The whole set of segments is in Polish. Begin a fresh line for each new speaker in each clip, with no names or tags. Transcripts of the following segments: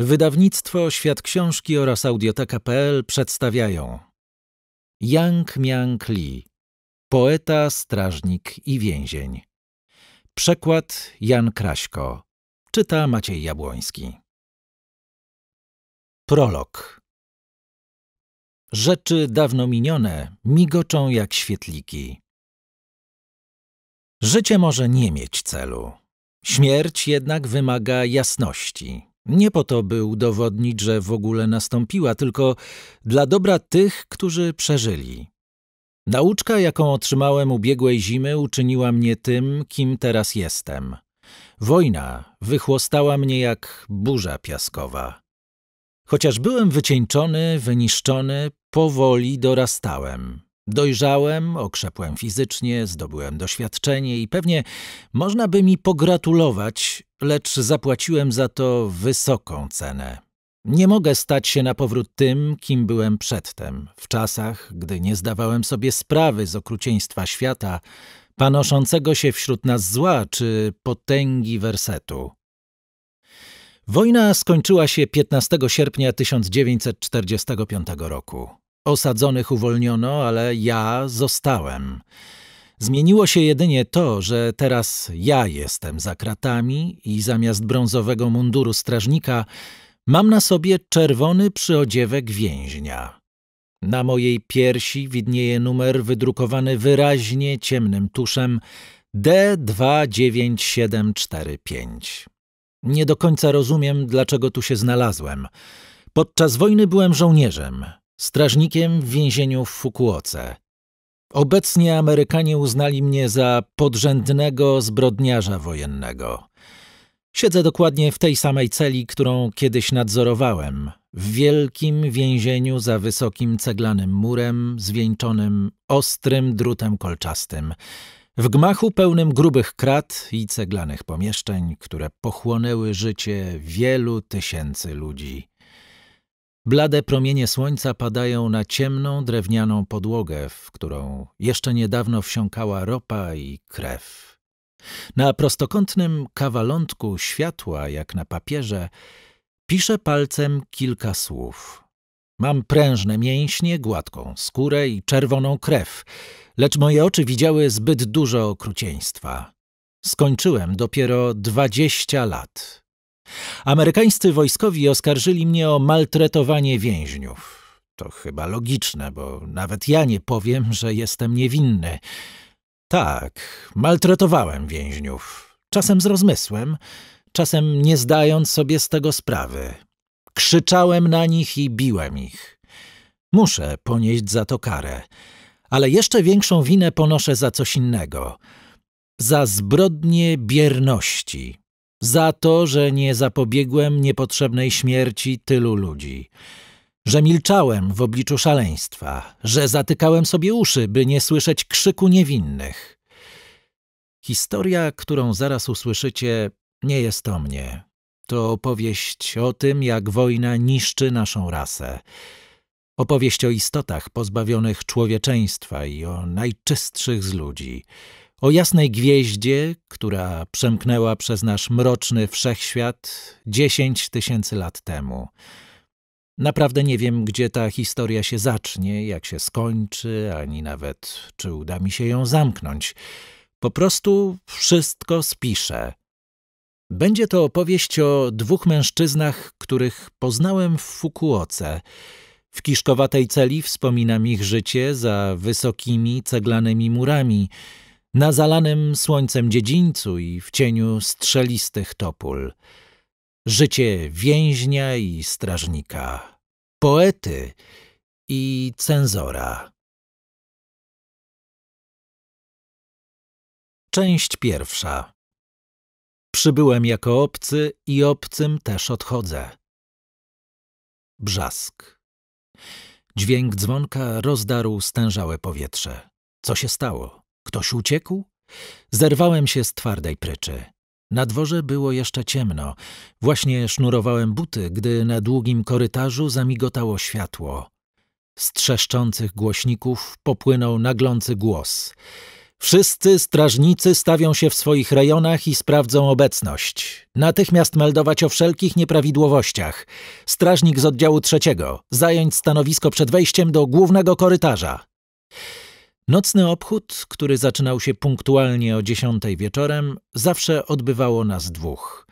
Wydawnictwo Świat Książki oraz Audioteka.pl przedstawiają Yang Miang Li Poeta, strażnik i więzień Przekład Jan Kraśko Czyta Maciej Jabłoński Prolog Rzeczy dawno minione migoczą jak świetliki. Życie może nie mieć celu. Śmierć jednak wymaga jasności. Nie po to, by udowodnić, że w ogóle nastąpiła, tylko dla dobra tych, którzy przeżyli. Nauczka, jaką otrzymałem ubiegłej zimy, uczyniła mnie tym, kim teraz jestem. Wojna wychłostała mnie jak burza piaskowa. Chociaż byłem wycieńczony, wyniszczony, powoli dorastałem. Dojrzałem, okrzepłem fizycznie, zdobyłem doświadczenie i pewnie można by mi pogratulować, lecz zapłaciłem za to wysoką cenę. Nie mogę stać się na powrót tym, kim byłem przedtem, w czasach, gdy nie zdawałem sobie sprawy z okrucieństwa świata, panoszącego się wśród nas zła czy potęgi wersetu. Wojna skończyła się 15 sierpnia 1945 roku. Osadzonych uwolniono, ale ja zostałem. Zmieniło się jedynie to, że teraz ja jestem za kratami i zamiast brązowego munduru strażnika mam na sobie czerwony przyodziewek więźnia. Na mojej piersi widnieje numer wydrukowany wyraźnie ciemnym tuszem D29745. Nie do końca rozumiem, dlaczego tu się znalazłem. Podczas wojny byłem żołnierzem, strażnikiem w więzieniu w Fukuoce. Obecnie Amerykanie uznali mnie za podrzędnego zbrodniarza wojennego. Siedzę dokładnie w tej samej celi, którą kiedyś nadzorowałem, w wielkim więzieniu za wysokim ceglanym murem zwieńczonym ostrym drutem kolczastym, w gmachu pełnym grubych krat i ceglanych pomieszczeń, które pochłonęły życie wielu tysięcy ludzi. Blade promienie słońca padają na ciemną, drewnianą podłogę, w którą jeszcze niedawno wsiąkała ropa i krew. Na prostokątnym kawalątku światła, jak na papierze, piszę palcem kilka słów. Mam prężne mięśnie, gładką skórę i czerwoną krew, lecz moje oczy widziały zbyt dużo okrucieństwa. Skończyłem dopiero dwadzieścia lat. Amerykańscy wojskowi oskarżyli mnie o maltretowanie więźniów. To chyba logiczne, bo nawet ja nie powiem, że jestem niewinny. Tak, maltretowałem więźniów. Czasem z rozmysłem, czasem nie zdając sobie z tego sprawy. Krzyczałem na nich i biłem ich. Muszę ponieść za to karę, ale jeszcze większą winę ponoszę za coś innego. Za zbrodnie bierności za to, że nie zapobiegłem niepotrzebnej śmierci tylu ludzi, że milczałem w obliczu szaleństwa, że zatykałem sobie uszy, by nie słyszeć krzyku niewinnych. Historia, którą zaraz usłyszycie, nie jest o mnie. To opowieść o tym, jak wojna niszczy naszą rasę. Opowieść o istotach pozbawionych człowieczeństwa i o najczystszych z ludzi – o jasnej gwieździe, która przemknęła przez nasz mroczny wszechświat dziesięć tysięcy lat temu. Naprawdę nie wiem, gdzie ta historia się zacznie, jak się skończy, ani nawet czy uda mi się ją zamknąć. Po prostu wszystko spiszę. Będzie to opowieść o dwóch mężczyznach, których poznałem w Fukuoce. W kiszkowatej celi wspominam ich życie za wysokimi, ceglanymi murami – na zalanym słońcem dziedzińcu i w cieniu strzelistych topól. Życie więźnia i strażnika, poety i cenzora. Część pierwsza. Przybyłem jako obcy i obcym też odchodzę. Brzask. Dźwięk dzwonka rozdarł stężałe powietrze. Co się stało? Ktoś uciekł? Zerwałem się z twardej pryczy. Na dworze było jeszcze ciemno. Właśnie sznurowałem buty, gdy na długim korytarzu zamigotało światło. Z trzeszczących głośników popłynął naglący głos. Wszyscy strażnicy stawią się w swoich rejonach i sprawdzą obecność. Natychmiast meldować o wszelkich nieprawidłowościach. Strażnik z oddziału trzeciego zająć stanowisko przed wejściem do głównego korytarza. Nocny obchód, który zaczynał się punktualnie o dziesiątej wieczorem, zawsze odbywało nas dwóch.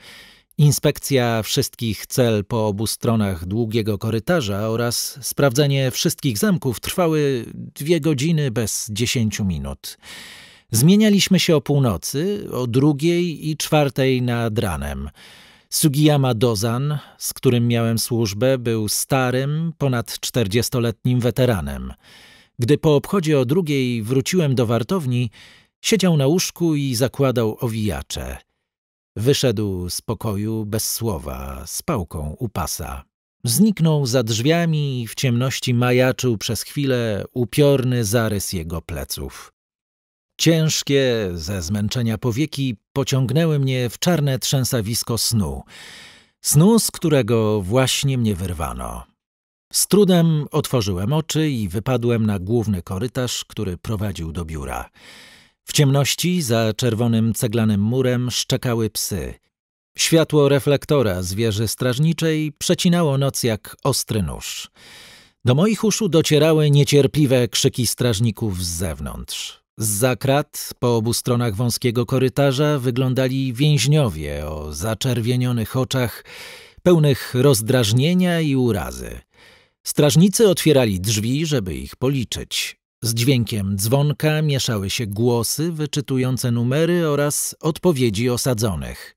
Inspekcja wszystkich cel po obu stronach długiego korytarza oraz sprawdzenie wszystkich zamków trwały dwie godziny bez dziesięciu minut. Zmienialiśmy się o północy, o drugiej i czwartej nad ranem. Sugiyama Dozan, z którym miałem służbę, był starym, ponad czterdziestoletnim weteranem. Gdy po obchodzie o drugiej wróciłem do wartowni, siedział na łóżku i zakładał owijacze. Wyszedł z pokoju bez słowa, z pałką u pasa. Zniknął za drzwiami i w ciemności majaczył przez chwilę upiorny zarys jego pleców. Ciężkie, ze zmęczenia powieki, pociągnęły mnie w czarne trzęsawisko snu. Snu, z którego właśnie mnie wyrwano. Z trudem otworzyłem oczy i wypadłem na główny korytarz, który prowadził do biura. W ciemności za czerwonym ceglanym murem szczekały psy. Światło reflektora z wieży strażniczej przecinało noc jak ostry nóż. Do moich uszu docierały niecierpliwe krzyki strażników z zewnątrz. Z krat po obu stronach wąskiego korytarza wyglądali więźniowie o zaczerwienionych oczach, pełnych rozdrażnienia i urazy – Strażnicy otwierali drzwi, żeby ich policzyć. Z dźwiękiem dzwonka mieszały się głosy wyczytujące numery oraz odpowiedzi osadzonych.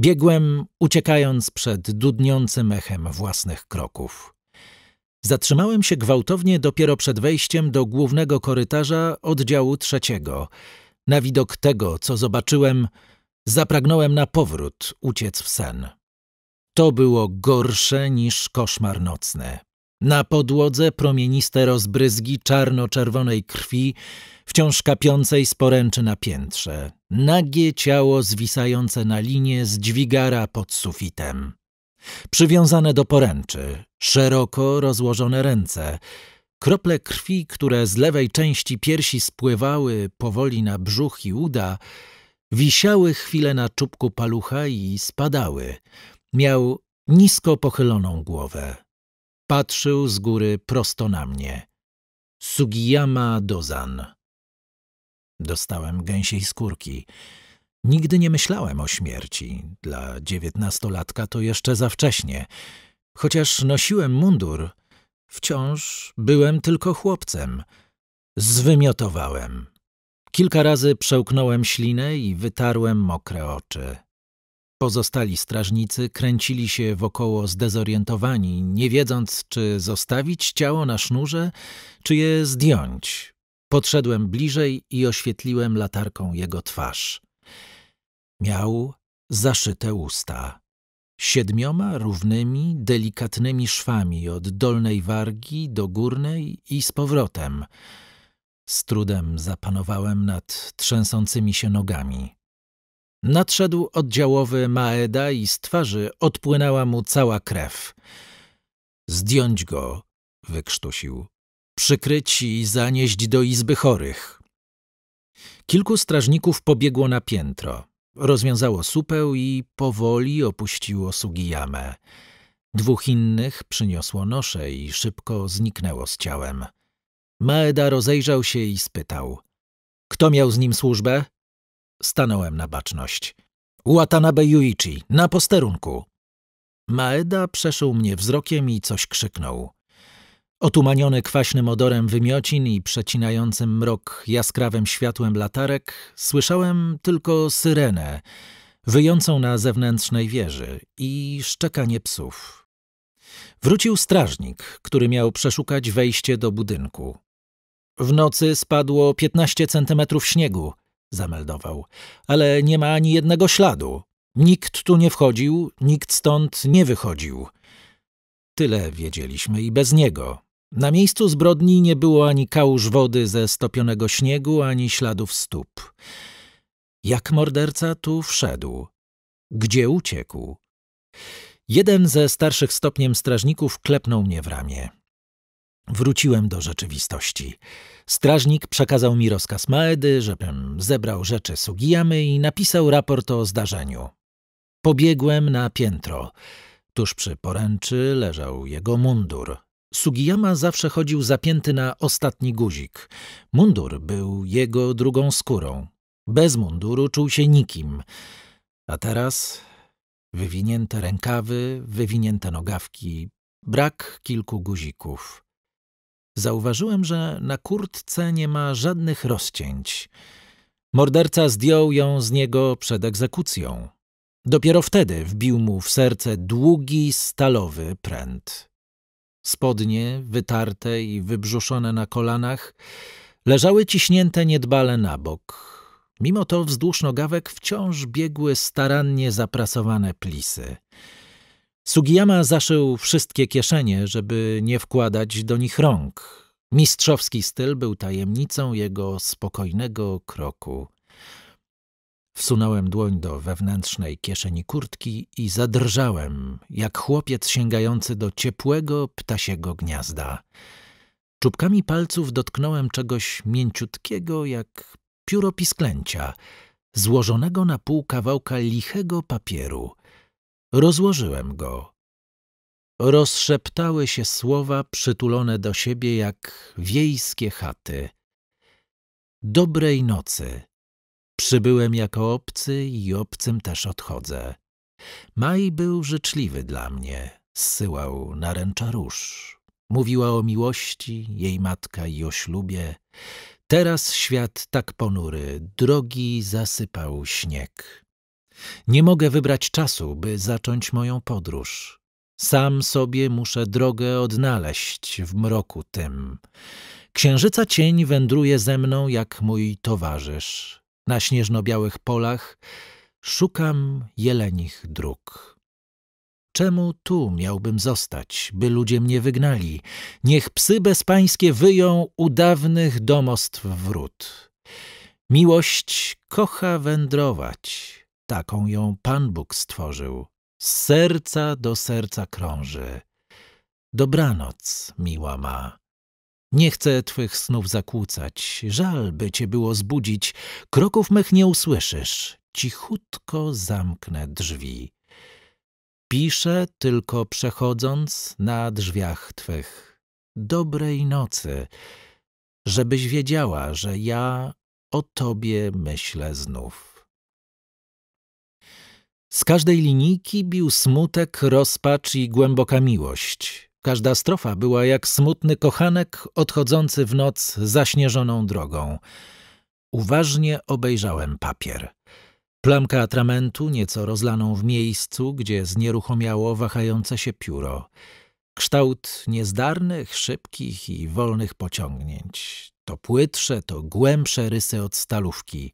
Biegłem, uciekając przed dudniącym echem własnych kroków. Zatrzymałem się gwałtownie dopiero przed wejściem do głównego korytarza oddziału trzeciego. Na widok tego, co zobaczyłem, zapragnąłem na powrót uciec w sen. To było gorsze niż koszmar nocny. Na podłodze promieniste rozbryzgi czarno-czerwonej krwi, wciąż kapiącej z poręczy na piętrze. Nagie ciało zwisające na linie z dźwigara pod sufitem. Przywiązane do poręczy, szeroko rozłożone ręce. Krople krwi, które z lewej części piersi spływały powoli na brzuch i uda, wisiały chwilę na czubku palucha i spadały. Miał nisko pochyloną głowę. Patrzył z góry prosto na mnie. Sugiyama Dozan. Dostałem gęsiej skórki. Nigdy nie myślałem o śmierci. Dla dziewiętnastolatka to jeszcze za wcześnie. Chociaż nosiłem mundur, wciąż byłem tylko chłopcem. Zwymiotowałem. Kilka razy przełknąłem ślinę i wytarłem mokre oczy. Pozostali strażnicy kręcili się wokoło zdezorientowani, nie wiedząc, czy zostawić ciało na sznurze, czy je zdjąć. Podszedłem bliżej i oświetliłem latarką jego twarz. Miał zaszyte usta. Siedmioma równymi, delikatnymi szwami od dolnej wargi do górnej i z powrotem. Z trudem zapanowałem nad trzęsącymi się nogami. Nadszedł oddziałowy Maeda i z twarzy odpłynęła mu cała krew. Zdjąć go, wykrztusił. Przykryć i zanieść do izby chorych. Kilku strażników pobiegło na piętro. Rozwiązało supeł i powoli opuściło jamę. Dwóch innych przyniosło nosze i szybko zniknęło z ciałem. Maeda rozejrzał się i spytał. Kto miał z nim służbę? Stanąłem na baczność. Watanabe Yuichi, na posterunku! Maeda przeszył mnie wzrokiem i coś krzyknął. Otumaniony kwaśnym odorem wymiocin i przecinającym mrok jaskrawym światłem latarek, słyszałem tylko syrenę, wyjącą na zewnętrznej wieży i szczekanie psów. Wrócił strażnik, który miał przeszukać wejście do budynku. W nocy spadło 15 centymetrów śniegu, zameldował, ale nie ma ani jednego śladu. Nikt tu nie wchodził, nikt stąd nie wychodził. Tyle wiedzieliśmy i bez niego. Na miejscu zbrodni nie było ani kałuż wody ze stopionego śniegu, ani śladów stóp. Jak morderca tu wszedł? Gdzie uciekł? Jeden ze starszych stopniem strażników klepnął mnie w ramię. Wróciłem do rzeczywistości. Strażnik przekazał mi rozkaz Maedy, żebym zebrał rzeczy Sugiyamy i napisał raport o zdarzeniu. Pobiegłem na piętro. Tuż przy poręczy leżał jego mundur. Sugiyama zawsze chodził zapięty na ostatni guzik. Mundur był jego drugą skórą. Bez munduru czuł się nikim. A teraz wywinięte rękawy, wywinięte nogawki, brak kilku guzików. Zauważyłem, że na kurtce nie ma żadnych rozcięć. Morderca zdjął ją z niego przed egzekucją. Dopiero wtedy wbił mu w serce długi, stalowy pręt. Spodnie, wytarte i wybrzuszone na kolanach, leżały ciśnięte niedbale na bok. Mimo to wzdłuż nogawek wciąż biegły starannie zaprasowane plisy. Sugiyama zaszył wszystkie kieszenie, żeby nie wkładać do nich rąk. Mistrzowski styl był tajemnicą jego spokojnego kroku. Wsunąłem dłoń do wewnętrznej kieszeni kurtki i zadrżałem, jak chłopiec sięgający do ciepłego ptasiego gniazda. Czubkami palców dotknąłem czegoś mięciutkiego jak pióro pisklęcia, złożonego na pół kawałka lichego papieru – Rozłożyłem go. Rozszeptały się słowa przytulone do siebie jak wiejskie chaty. Dobrej nocy. Przybyłem jako obcy i obcym też odchodzę. Maj był życzliwy dla mnie, zsyłał naręcza róż. Mówiła o miłości, jej matka i o ślubie. Teraz świat tak ponury, drogi zasypał śnieg. Nie mogę wybrać czasu, by zacząć moją podróż. Sam sobie muszę drogę odnaleźć w mroku tym. Księżyca cień wędruje ze mną jak mój towarzysz. Na śnieżno-białych polach szukam jelenich dróg. Czemu tu miałbym zostać, by ludzie mnie wygnali? Niech psy bezpańskie wyją u dawnych domostw wrót. Miłość kocha wędrować, Taką ją Pan Bóg stworzył. Z serca do serca krąży. Dobranoc, miła ma. Nie chcę twych snów zakłócać, żal by cię było zbudzić. Kroków mych nie usłyszysz, cichutko zamknę drzwi. Piszę tylko przechodząc na drzwiach twych. Dobrej nocy, żebyś wiedziała, że ja o tobie myślę znów. Z każdej linijki bił smutek, rozpacz i głęboka miłość. Każda strofa była jak smutny kochanek odchodzący w noc zaśnieżoną drogą. Uważnie obejrzałem papier. Plamka atramentu, nieco rozlaną w miejscu, gdzie znieruchomiało wahające się pióro. Kształt niezdarnych, szybkich i wolnych pociągnięć. To płytsze, to głębsze rysy od stalówki.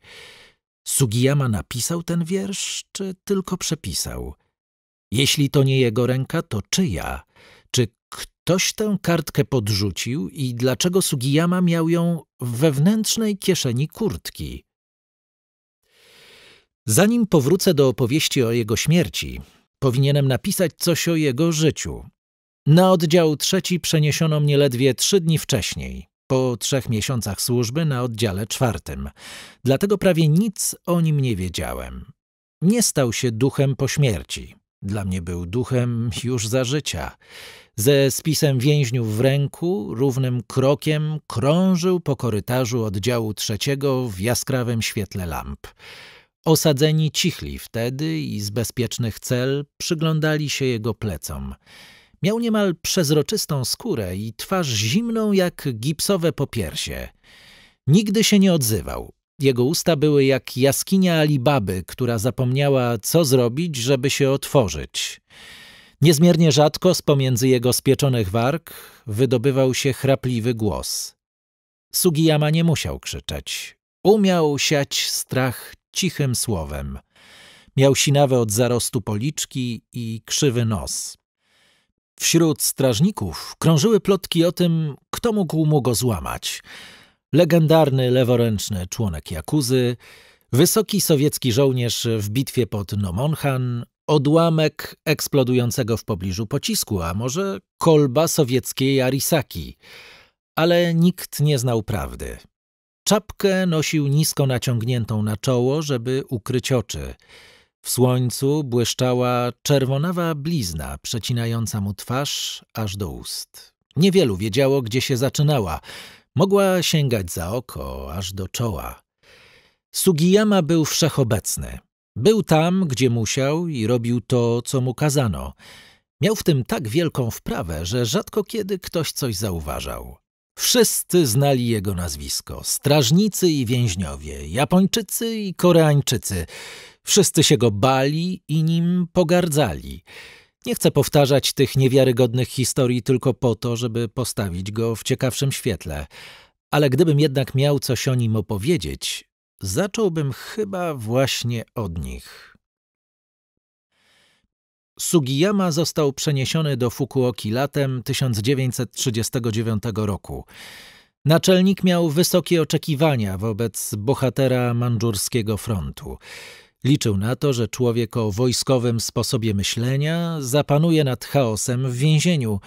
Sugiyama napisał ten wiersz, czy tylko przepisał? Jeśli to nie jego ręka, to czyja? Czy ktoś tę kartkę podrzucił i dlaczego Sugiyama miał ją w wewnętrznej kieszeni kurtki? Zanim powrócę do opowieści o jego śmierci, powinienem napisać coś o jego życiu. Na oddział trzeci przeniesiono mnie ledwie trzy dni wcześniej po trzech miesiącach służby na oddziale czwartym. Dlatego prawie nic o nim nie wiedziałem. Nie stał się duchem po śmierci. Dla mnie był duchem już za życia. Ze spisem więźniów w ręku, równym krokiem krążył po korytarzu oddziału trzeciego w jaskrawym świetle lamp. Osadzeni cichli wtedy i z bezpiecznych cel przyglądali się jego plecom. Miał niemal przezroczystą skórę i twarz zimną jak gipsowe popiersie. Nigdy się nie odzywał. Jego usta były jak jaskinia Alibaby, która zapomniała, co zrobić, żeby się otworzyć. Niezmiernie rzadko z pomiędzy jego spieczonych warg wydobywał się chrapliwy głos. Sugiyama nie musiał krzyczeć. Umiał siać strach cichym słowem. Miał sinawe od zarostu policzki i krzywy nos. Wśród strażników krążyły plotki o tym, kto mógł mu go złamać. Legendarny leworęczny członek Jakuzy, wysoki sowiecki żołnierz w bitwie pod Nomonhan, odłamek eksplodującego w pobliżu pocisku, a może kolba sowieckiej Arisaki. Ale nikt nie znał prawdy. Czapkę nosił nisko naciągniętą na czoło, żeby ukryć oczy – w słońcu błyszczała czerwonawa blizna przecinająca mu twarz aż do ust. Niewielu wiedziało, gdzie się zaczynała. Mogła sięgać za oko, aż do czoła. Sugiyama był wszechobecny. Był tam, gdzie musiał i robił to, co mu kazano. Miał w tym tak wielką wprawę, że rzadko kiedy ktoś coś zauważał. Wszyscy znali jego nazwisko. Strażnicy i więźniowie, Japończycy i Koreańczycy – Wszyscy się go bali i nim pogardzali. Nie chcę powtarzać tych niewiarygodnych historii tylko po to, żeby postawić go w ciekawszym świetle, ale gdybym jednak miał coś o nim opowiedzieć, zacząłbym chyba właśnie od nich. Sugiyama został przeniesiony do Fukuoki latem 1939 roku. Naczelnik miał wysokie oczekiwania wobec bohatera mandżurskiego frontu. Liczył na to, że człowiek o wojskowym sposobie myślenia zapanuje nad chaosem w więzieniu.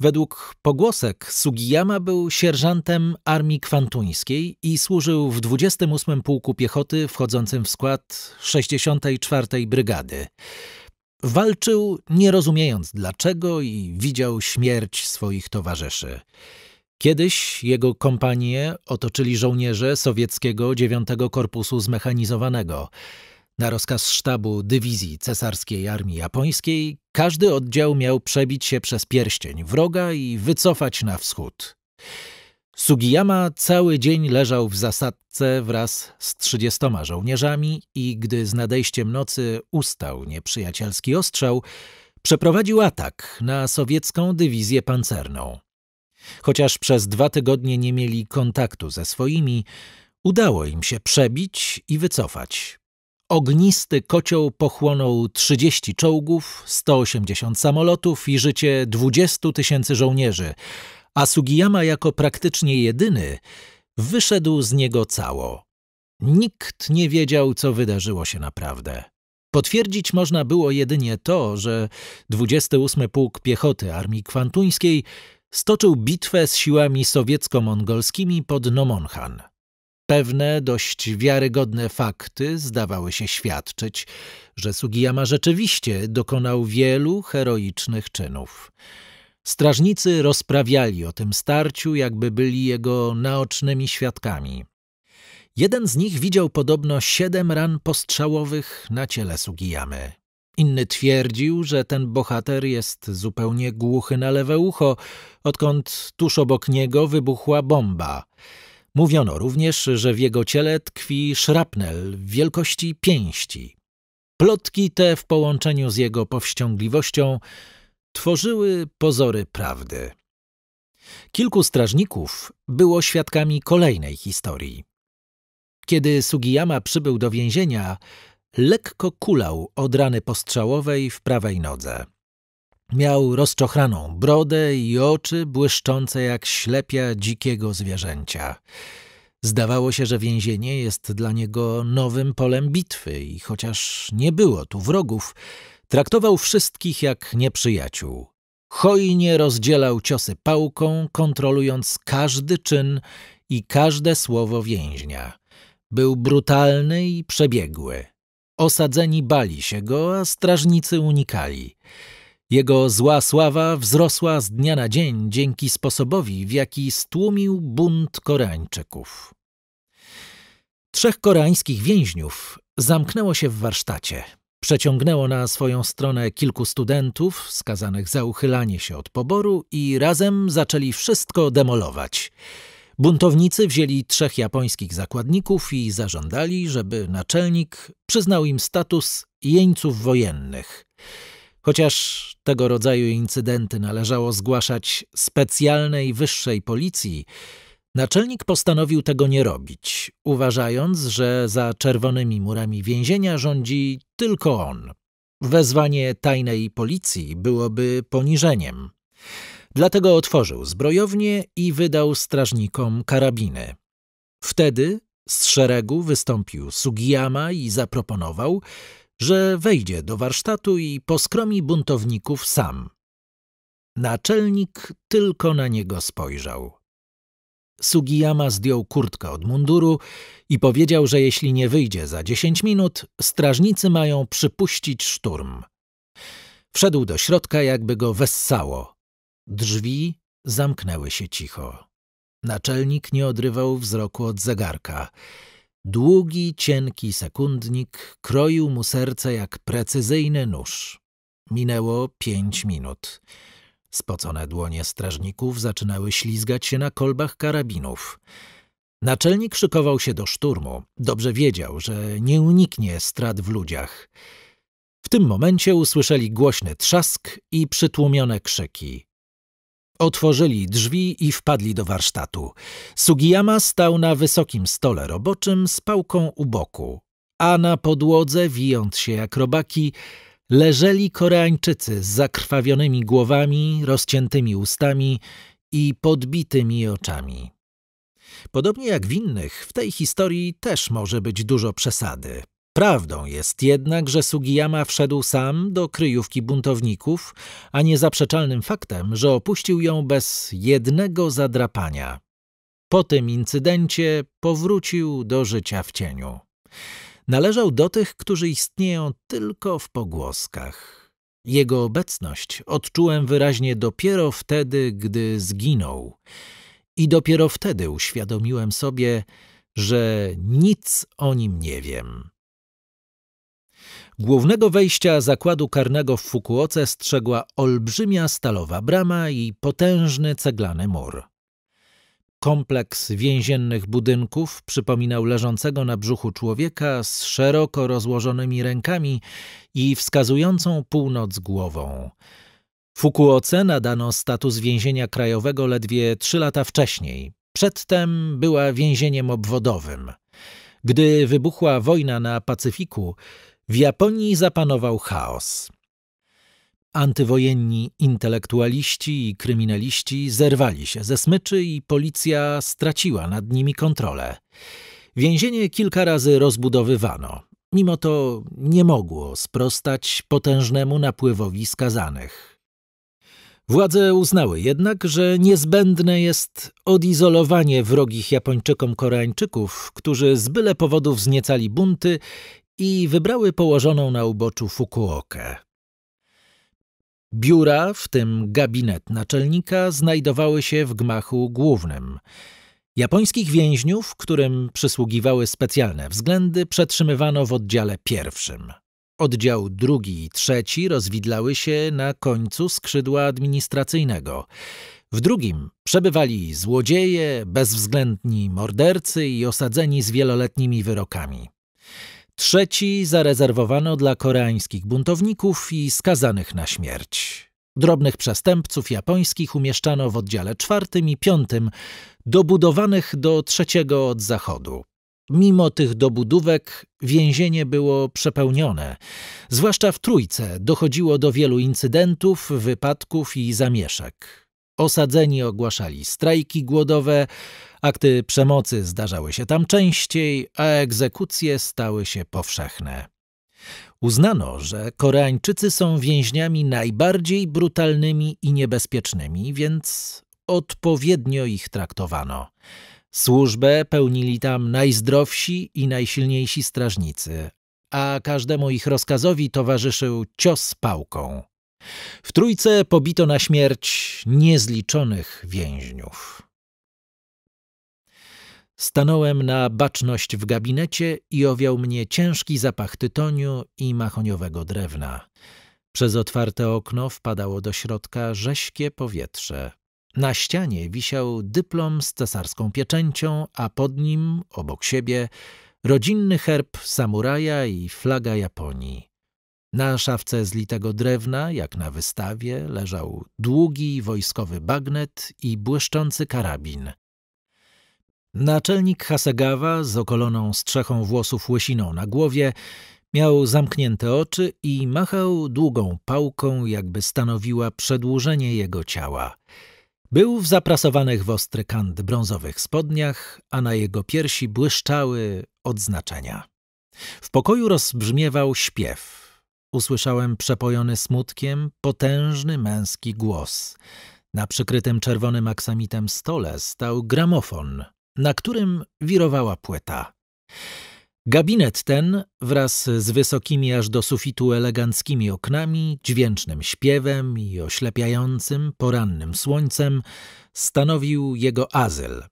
Według pogłosek Sugiyama był sierżantem armii kwantuńskiej i służył w 28 Pułku Piechoty wchodzącym w skład 64. Brygady. Walczył nie rozumiejąc dlaczego i widział śmierć swoich towarzyszy. Kiedyś jego kompanię otoczyli żołnierze sowieckiego 9 Korpusu Zmechanizowanego – na rozkaz sztabu dywizji cesarskiej armii japońskiej każdy oddział miał przebić się przez pierścień wroga i wycofać na wschód. Sugiyama cały dzień leżał w zasadce wraz z trzydziestoma żołnierzami i gdy z nadejściem nocy ustał nieprzyjacielski ostrzał, przeprowadził atak na sowiecką dywizję pancerną. Chociaż przez dwa tygodnie nie mieli kontaktu ze swoimi, udało im się przebić i wycofać. Ognisty kocioł pochłonął 30 czołgów, 180 samolotów i życie 20 tysięcy żołnierzy, a Sugiyama jako praktycznie jedyny wyszedł z niego cało. Nikt nie wiedział, co wydarzyło się naprawdę. Potwierdzić można było jedynie to, że 28 Pułk Piechoty Armii Kwantuńskiej stoczył bitwę z siłami sowiecko-mongolskimi pod Nomonhan – Pewne, dość wiarygodne fakty zdawały się świadczyć, że Sugiyama rzeczywiście dokonał wielu heroicznych czynów. Strażnicy rozprawiali o tym starciu, jakby byli jego naocznymi świadkami. Jeden z nich widział podobno siedem ran postrzałowych na ciele Sugiyamy. Inny twierdził, że ten bohater jest zupełnie głuchy na lewe ucho, odkąd tuż obok niego wybuchła bomba – Mówiono również, że w jego ciele tkwi szrapnel wielkości pięści. Plotki te w połączeniu z jego powściągliwością tworzyły pozory prawdy. Kilku strażników było świadkami kolejnej historii. Kiedy Sugiyama przybył do więzienia, lekko kulał od rany postrzałowej w prawej nodze. Miał rozczochraną brodę i oczy błyszczące jak ślepia dzikiego zwierzęcia. Zdawało się, że więzienie jest dla niego nowym polem bitwy i chociaż nie było tu wrogów, traktował wszystkich jak nieprzyjaciół. Hojnie rozdzielał ciosy pałką, kontrolując każdy czyn i każde słowo więźnia. Był brutalny i przebiegły. Osadzeni bali się go, a strażnicy unikali. Jego zła sława wzrosła z dnia na dzień dzięki sposobowi, w jaki stłumił bunt Koreańczyków. Trzech koreańskich więźniów zamknęło się w warsztacie. Przeciągnęło na swoją stronę kilku studentów skazanych za uchylanie się od poboru i razem zaczęli wszystko demolować. Buntownicy wzięli trzech japońskich zakładników i zażądali, żeby naczelnik przyznał im status jeńców wojennych. Chociaż tego rodzaju incydenty należało zgłaszać specjalnej wyższej policji, naczelnik postanowił tego nie robić, uważając, że za czerwonymi murami więzienia rządzi tylko on. Wezwanie tajnej policji byłoby poniżeniem. Dlatego otworzył zbrojownię i wydał strażnikom karabiny. Wtedy z szeregu wystąpił Sugiyama i zaproponował, że wejdzie do warsztatu i poskromi buntowników sam. Naczelnik tylko na niego spojrzał. Sugiyama zdjął kurtkę od munduru i powiedział, że jeśli nie wyjdzie za dziesięć minut, strażnicy mają przypuścić szturm. Wszedł do środka, jakby go wessało. Drzwi zamknęły się cicho. Naczelnik nie odrywał wzroku od zegarka. Długi, cienki sekundnik kroił mu serce jak precyzyjny nóż. Minęło pięć minut. Spocone dłonie strażników zaczynały ślizgać się na kolbach karabinów. Naczelnik szykował się do szturmu. Dobrze wiedział, że nie uniknie strat w ludziach. W tym momencie usłyszeli głośny trzask i przytłumione krzyki. Otworzyli drzwi i wpadli do warsztatu. Sugiyama stał na wysokim stole roboczym z pałką u boku, a na podłodze, wijąc się jak robaki, leżeli Koreańczycy z zakrwawionymi głowami, rozciętymi ustami i podbitymi oczami. Podobnie jak w innych, w tej historii też może być dużo przesady. Prawdą jest jednak, że Sugiyama wszedł sam do kryjówki buntowników, a niezaprzeczalnym faktem, że opuścił ją bez jednego zadrapania. Po tym incydencie powrócił do życia w cieniu. Należał do tych, którzy istnieją tylko w pogłoskach. Jego obecność odczułem wyraźnie dopiero wtedy, gdy zginął. I dopiero wtedy uświadomiłem sobie, że nic o nim nie wiem. Głównego wejścia zakładu karnego w Fukuoce strzegła olbrzymia stalowa brama i potężny ceglany mur. Kompleks więziennych budynków przypominał leżącego na brzuchu człowieka z szeroko rozłożonymi rękami i wskazującą północ głową. Fukuoce nadano status więzienia krajowego ledwie trzy lata wcześniej. Przedtem była więzieniem obwodowym. Gdy wybuchła wojna na Pacyfiku, w Japonii zapanował chaos. Antywojenni intelektualiści i kryminaliści zerwali się ze smyczy i policja straciła nad nimi kontrolę. Więzienie kilka razy rozbudowywano. Mimo to nie mogło sprostać potężnemu napływowi skazanych. Władze uznały jednak, że niezbędne jest odizolowanie wrogich Japończykom Koreańczyków, którzy z byle powodów zniecali bunty i wybrały położoną na uboczu Fukuokę. Biura, w tym gabinet naczelnika, znajdowały się w gmachu głównym. Japońskich więźniów, którym przysługiwały specjalne względy, przetrzymywano w oddziale pierwszym. Oddział drugi i trzeci rozwidlały się na końcu skrzydła administracyjnego. W drugim przebywali złodzieje, bezwzględni mordercy i osadzeni z wieloletnimi wyrokami. Trzeci zarezerwowano dla koreańskich buntowników i skazanych na śmierć. Drobnych przestępców japońskich umieszczano w oddziale czwartym i piątym, dobudowanych do trzeciego od zachodu. Mimo tych dobudówek więzienie było przepełnione. Zwłaszcza w Trójce dochodziło do wielu incydentów, wypadków i zamieszek. Osadzeni ogłaszali strajki głodowe, Akty przemocy zdarzały się tam częściej, a egzekucje stały się powszechne. Uznano, że Koreańczycy są więźniami najbardziej brutalnymi i niebezpiecznymi, więc odpowiednio ich traktowano. Służbę pełnili tam najzdrowsi i najsilniejsi strażnicy, a każdemu ich rozkazowi towarzyszył cios pałką. W trójce pobito na śmierć niezliczonych więźniów. Stanąłem na baczność w gabinecie i owiał mnie ciężki zapach tytoniu i mahoniowego drewna. Przez otwarte okno wpadało do środka rześkie powietrze. Na ścianie wisiał dyplom z cesarską pieczęcią, a pod nim, obok siebie, rodzinny herb samuraja i flaga Japonii. Na szafce z litego drewna, jak na wystawie, leżał długi wojskowy bagnet i błyszczący karabin – Naczelnik Hasegawa z okoloną strzechą włosów łysiną na głowie miał zamknięte oczy i machał długą pałką, jakby stanowiła przedłużenie jego ciała. Był w zaprasowanych w ostry kant brązowych spodniach, a na jego piersi błyszczały odznaczenia. W pokoju rozbrzmiewał śpiew. Usłyszałem przepojony smutkiem, potężny męski głos. Na przykrytym czerwonym aksamitem stole stał gramofon, na którym wirowała płyta. Gabinet ten, wraz z wysokimi aż do sufitu eleganckimi oknami, dźwięcznym śpiewem i oślepiającym porannym słońcem, stanowił jego azyl.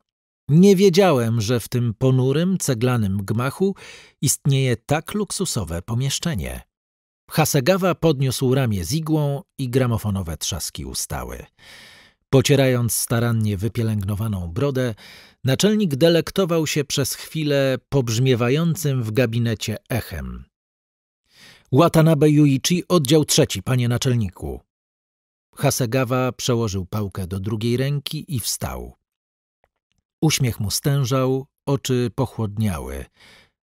Nie wiedziałem, że w tym ponurym, ceglanym gmachu istnieje tak luksusowe pomieszczenie. Hasegawa podniósł ramię z igłą i gramofonowe trzaski ustały. Pocierając starannie wypielęgnowaną brodę, naczelnik delektował się przez chwilę pobrzmiewającym w gabinecie echem. Watanabe Yuichi, oddział trzeci, panie naczelniku. Hasegawa przełożył pałkę do drugiej ręki i wstał. Uśmiech mu stężał, oczy pochłodniały.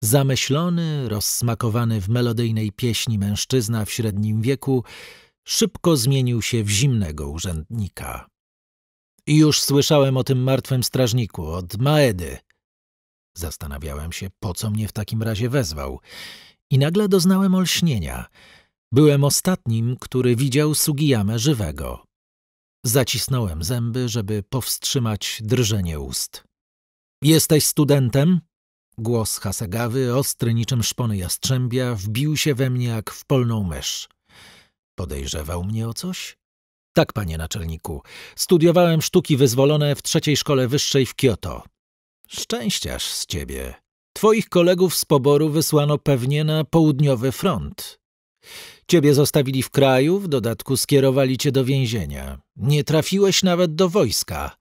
Zamyślony, rozsmakowany w melodyjnej pieśni mężczyzna w średnim wieku szybko zmienił się w zimnego urzędnika. I już słyszałem o tym martwym strażniku, od Maedy. Zastanawiałem się, po co mnie w takim razie wezwał. I nagle doznałem olśnienia. Byłem ostatnim, który widział Sugiyamę żywego. Zacisnąłem zęby, żeby powstrzymać drżenie ust. Jesteś studentem? Głos Hasegawy, ostry niczym szpony jastrzębia, wbił się we mnie jak w polną mysz. Podejrzewał mnie o coś? Tak, panie naczelniku. Studiowałem sztuki wyzwolone w trzeciej szkole wyższej w Kioto. Szczęściaż z ciebie. Twoich kolegów z poboru wysłano pewnie na południowy front. Ciebie zostawili w kraju, w dodatku skierowali cię do więzienia. Nie trafiłeś nawet do wojska.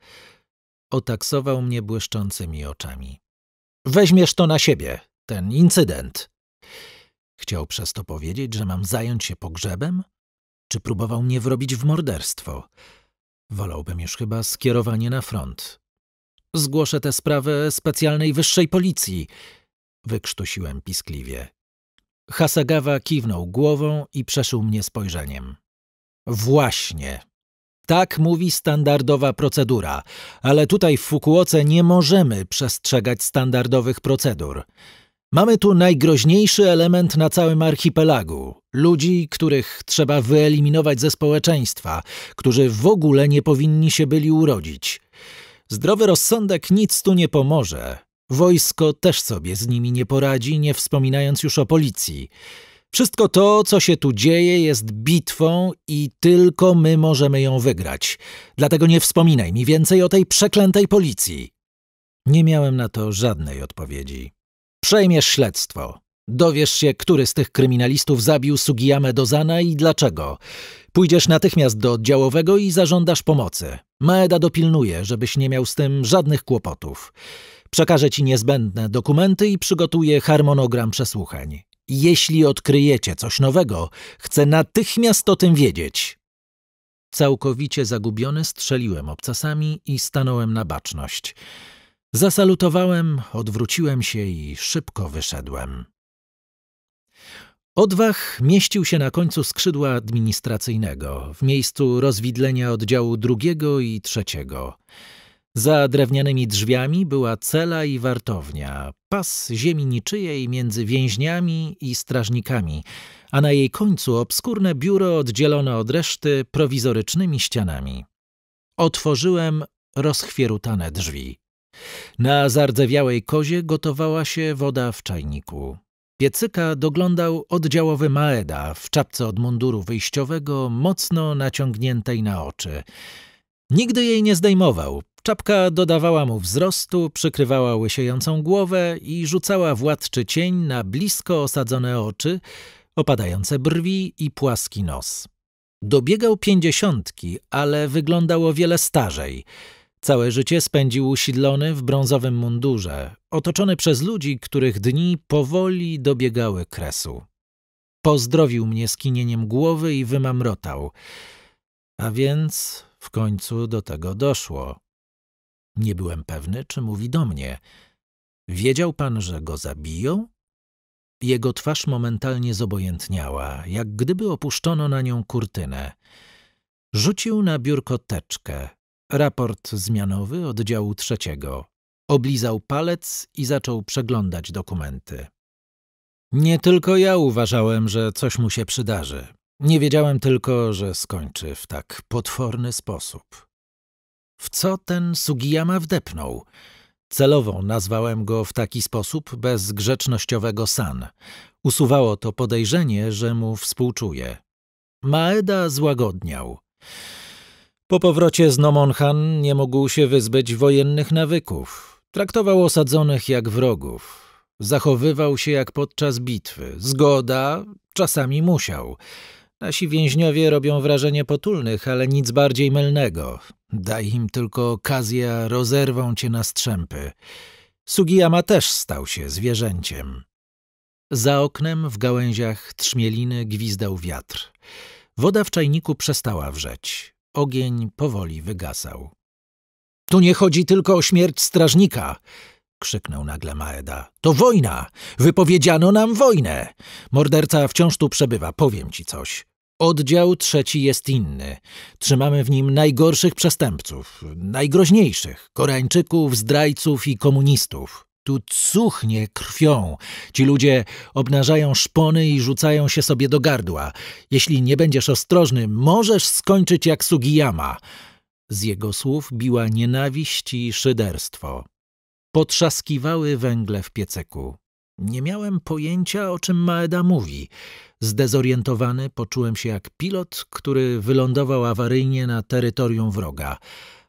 Otaksował mnie błyszczącymi oczami. Weźmiesz to na siebie, ten incydent. Chciał przez to powiedzieć, że mam zająć się pogrzebem? czy próbował mnie wrobić w morderstwo. Wolałbym już chyba skierowanie na front. Zgłoszę tę sprawę specjalnej wyższej policji, wykrztusiłem piskliwie. Hasagawa kiwnął głową i przeszył mnie spojrzeniem. Właśnie. Tak mówi standardowa procedura, ale tutaj w Fukuoce nie możemy przestrzegać standardowych procedur. Mamy tu najgroźniejszy element na całym archipelagu ludzi, których trzeba wyeliminować ze społeczeństwa, którzy w ogóle nie powinni się byli urodzić. Zdrowy rozsądek nic tu nie pomoże. Wojsko też sobie z nimi nie poradzi, nie wspominając już o policji. Wszystko to, co się tu dzieje, jest bitwą i tylko my możemy ją wygrać. Dlatego nie wspominaj mi więcej o tej przeklętej policji. Nie miałem na to żadnej odpowiedzi. Przejmiesz śledztwo. Dowiesz się, który z tych kryminalistów zabił Sugiyamę Dozana i dlaczego. Pójdziesz natychmiast do oddziałowego i zażądasz pomocy. Maeda dopilnuje, żebyś nie miał z tym żadnych kłopotów. Przekaże ci niezbędne dokumenty i przygotuje harmonogram przesłuchań. Jeśli odkryjecie coś nowego, chcę natychmiast o tym wiedzieć. Całkowicie zagubiony strzeliłem obcasami i stanąłem na baczność. Zasalutowałem, odwróciłem się i szybko wyszedłem. Odwach mieścił się na końcu skrzydła administracyjnego, w miejscu rozwidlenia oddziału drugiego i trzeciego. Za drewnianymi drzwiami była cela i wartownia, pas ziemi niczyjej między więźniami i strażnikami, a na jej końcu obskurne biuro oddzielone od reszty prowizorycznymi ścianami. Otworzyłem rozchwierutane drzwi. Na zardzewiałej kozie gotowała się woda w czajniku. Piecyka doglądał oddziałowy Maeda w czapce od munduru wyjściowego, mocno naciągniętej na oczy. Nigdy jej nie zdejmował. Czapka dodawała mu wzrostu, przykrywała łysiejącą głowę i rzucała władczy cień na blisko osadzone oczy, opadające brwi i płaski nos. Dobiegał pięćdziesiątki, ale wyglądał o wiele starzej – Całe życie spędził usidlony w brązowym mundurze, otoczony przez ludzi, których dni powoli dobiegały kresu. Pozdrowił mnie skinieniem głowy i wymamrotał. A więc w końcu do tego doszło. Nie byłem pewny, czy mówi do mnie. Wiedział pan, że go zabiją? Jego twarz momentalnie zobojętniała, jak gdyby opuszczono na nią kurtynę. Rzucił na biurko teczkę, Raport zmianowy oddziału trzeciego. Oblizał palec i zaczął przeglądać dokumenty. Nie tylko ja uważałem, że coś mu się przydarzy. Nie wiedziałem tylko, że skończy w tak potworny sposób. W co ten Sugiyama wdepnął? Celowo nazwałem go w taki sposób bez grzecznościowego san. Usuwało to podejrzenie, że mu współczuję. Maeda złagodniał. Po powrocie z Nomonhan nie mógł się wyzbyć wojennych nawyków. Traktował osadzonych jak wrogów. Zachowywał się jak podczas bitwy. Zgoda, czasami musiał. Nasi więźniowie robią wrażenie potulnych, ale nic bardziej mylnego. Daj im tylko okazję, rozerwą cię na strzępy. Sugiyama też stał się zwierzęciem. Za oknem w gałęziach trzmieliny gwizdał wiatr. Woda w czajniku przestała wrzeć. Ogień powoli wygasał. Tu nie chodzi tylko o śmierć strażnika, krzyknął nagle Maeda. To wojna! Wypowiedziano nam wojnę! Morderca wciąż tu przebywa, powiem ci coś. Oddział trzeci jest inny. Trzymamy w nim najgorszych przestępców, najgroźniejszych Koreańczyków, zdrajców i komunistów tu cuchnie krwią. Ci ludzie obnażają szpony i rzucają się sobie do gardła. Jeśli nie będziesz ostrożny, możesz skończyć jak Sugiyama. Z jego słów biła nienawiść i szyderstwo. Potrzaskiwały węgle w pieceku. Nie miałem pojęcia, o czym Maeda mówi. Zdezorientowany poczułem się jak pilot, który wylądował awaryjnie na terytorium wroga,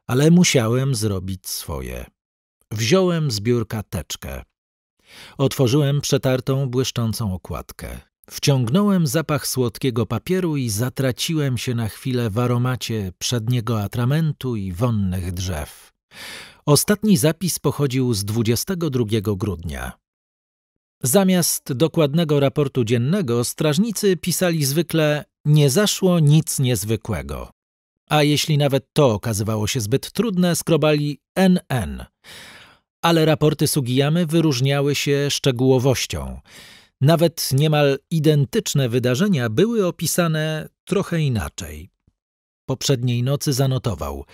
ale musiałem zrobić swoje. Wziąłem z biurka teczkę. Otworzyłem przetartą, błyszczącą okładkę. Wciągnąłem zapach słodkiego papieru i zatraciłem się na chwilę w aromacie przedniego atramentu i wonnych drzew. Ostatni zapis pochodził z 22 grudnia. Zamiast dokładnego raportu dziennego, strażnicy pisali zwykle nie zaszło nic niezwykłego. A jeśli nawet to okazywało się zbyt trudne, skrobali NN ale raporty Sugiyamy wyróżniały się szczegółowością. Nawet niemal identyczne wydarzenia były opisane trochę inaczej. Poprzedniej nocy zanotował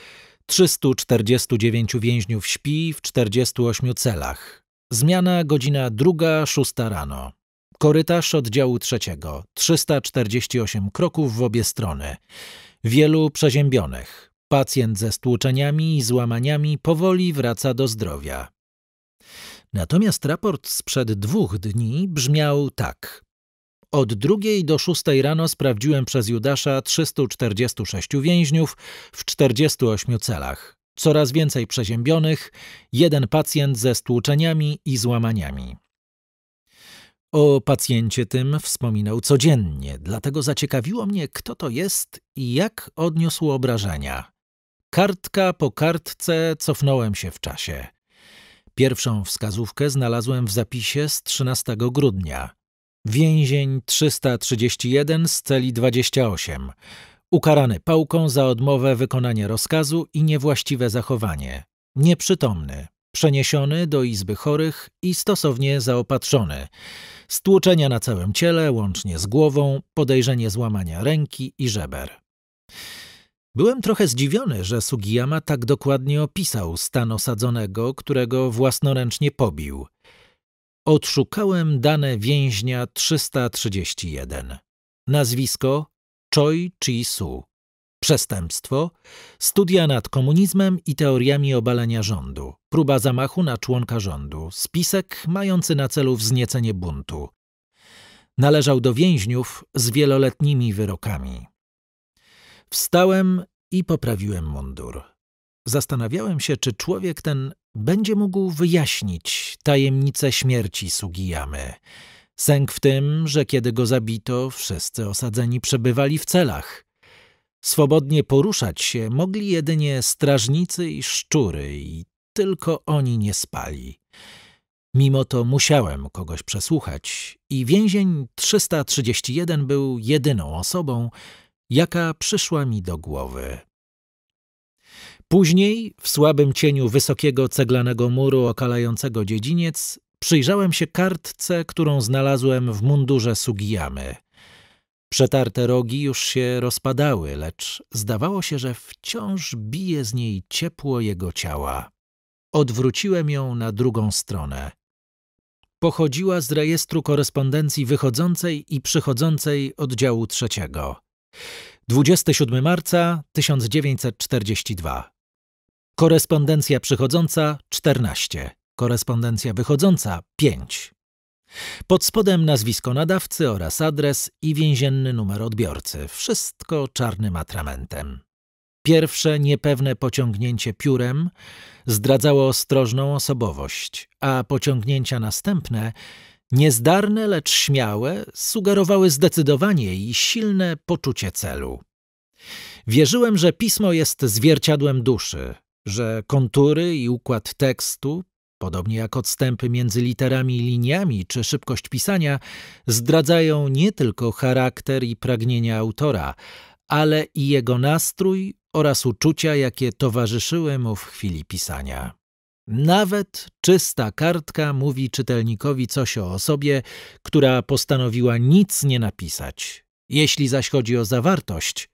349 więźniów śpi w 48 celach. Zmiana godzina 2-6 rano. Korytarz oddziału trzeciego, 348 kroków w obie strony. Wielu przeziębionych. Pacjent ze stłuczeniami i złamaniami powoli wraca do zdrowia. Natomiast raport sprzed dwóch dni brzmiał tak. Od drugiej do szóstej rano sprawdziłem przez Judasza 346 więźniów w 48 celach. Coraz więcej przeziębionych, jeden pacjent ze stłuczeniami i złamaniami. O pacjencie tym wspominał codziennie, dlatego zaciekawiło mnie, kto to jest i jak odniósł obrażenia. Kartka po kartce cofnąłem się w czasie. Pierwszą wskazówkę znalazłem w zapisie z 13 grudnia. Więzień 331 z celi 28. Ukarany pałką za odmowę wykonania rozkazu i niewłaściwe zachowanie. Nieprzytomny. Przeniesiony do izby chorych i stosownie zaopatrzony. Stłuczenia na całym ciele, łącznie z głową, podejrzenie złamania ręki i żeber. Byłem trochę zdziwiony, że Sugiyama tak dokładnie opisał stan osadzonego, którego własnoręcznie pobił. Odszukałem dane więźnia 331. Nazwisko Choi Chi-su. Przestępstwo, studia nad komunizmem i teoriami obalenia rządu, próba zamachu na członka rządu, spisek mający na celu wzniecenie buntu. Należał do więźniów z wieloletnimi wyrokami. Wstałem i poprawiłem mundur. Zastanawiałem się, czy człowiek ten będzie mógł wyjaśnić tajemnicę śmierci Sugiyamy. Sęk w tym, że kiedy go zabito, wszyscy osadzeni przebywali w celach. Swobodnie poruszać się mogli jedynie strażnicy i szczury i tylko oni nie spali. Mimo to musiałem kogoś przesłuchać i więzień 331 był jedyną osobą, jaka przyszła mi do głowy. Później, w słabym cieniu wysokiego ceglanego muru okalającego dziedziniec, przyjrzałem się kartce, którą znalazłem w mundurze Sugiyamy. Przetarte rogi już się rozpadały, lecz zdawało się, że wciąż bije z niej ciepło jego ciała. Odwróciłem ją na drugą stronę. Pochodziła z rejestru korespondencji wychodzącej i przychodzącej oddziału trzeciego. 27 marca 1942. Korespondencja przychodząca 14. Korespondencja wychodząca 5. Pod spodem nazwisko nadawcy oraz adres i więzienny numer odbiorcy. Wszystko czarnym atramentem. Pierwsze niepewne pociągnięcie piórem zdradzało ostrożną osobowość, a pociągnięcia następne Niezdarne, lecz śmiałe, sugerowały zdecydowanie i silne poczucie celu. Wierzyłem, że pismo jest zwierciadłem duszy, że kontury i układ tekstu, podobnie jak odstępy między literami i liniami czy szybkość pisania, zdradzają nie tylko charakter i pragnienia autora, ale i jego nastrój oraz uczucia, jakie towarzyszyły mu w chwili pisania. Nawet czysta kartka mówi czytelnikowi coś o osobie, która postanowiła nic nie napisać. Jeśli zaś chodzi o zawartość,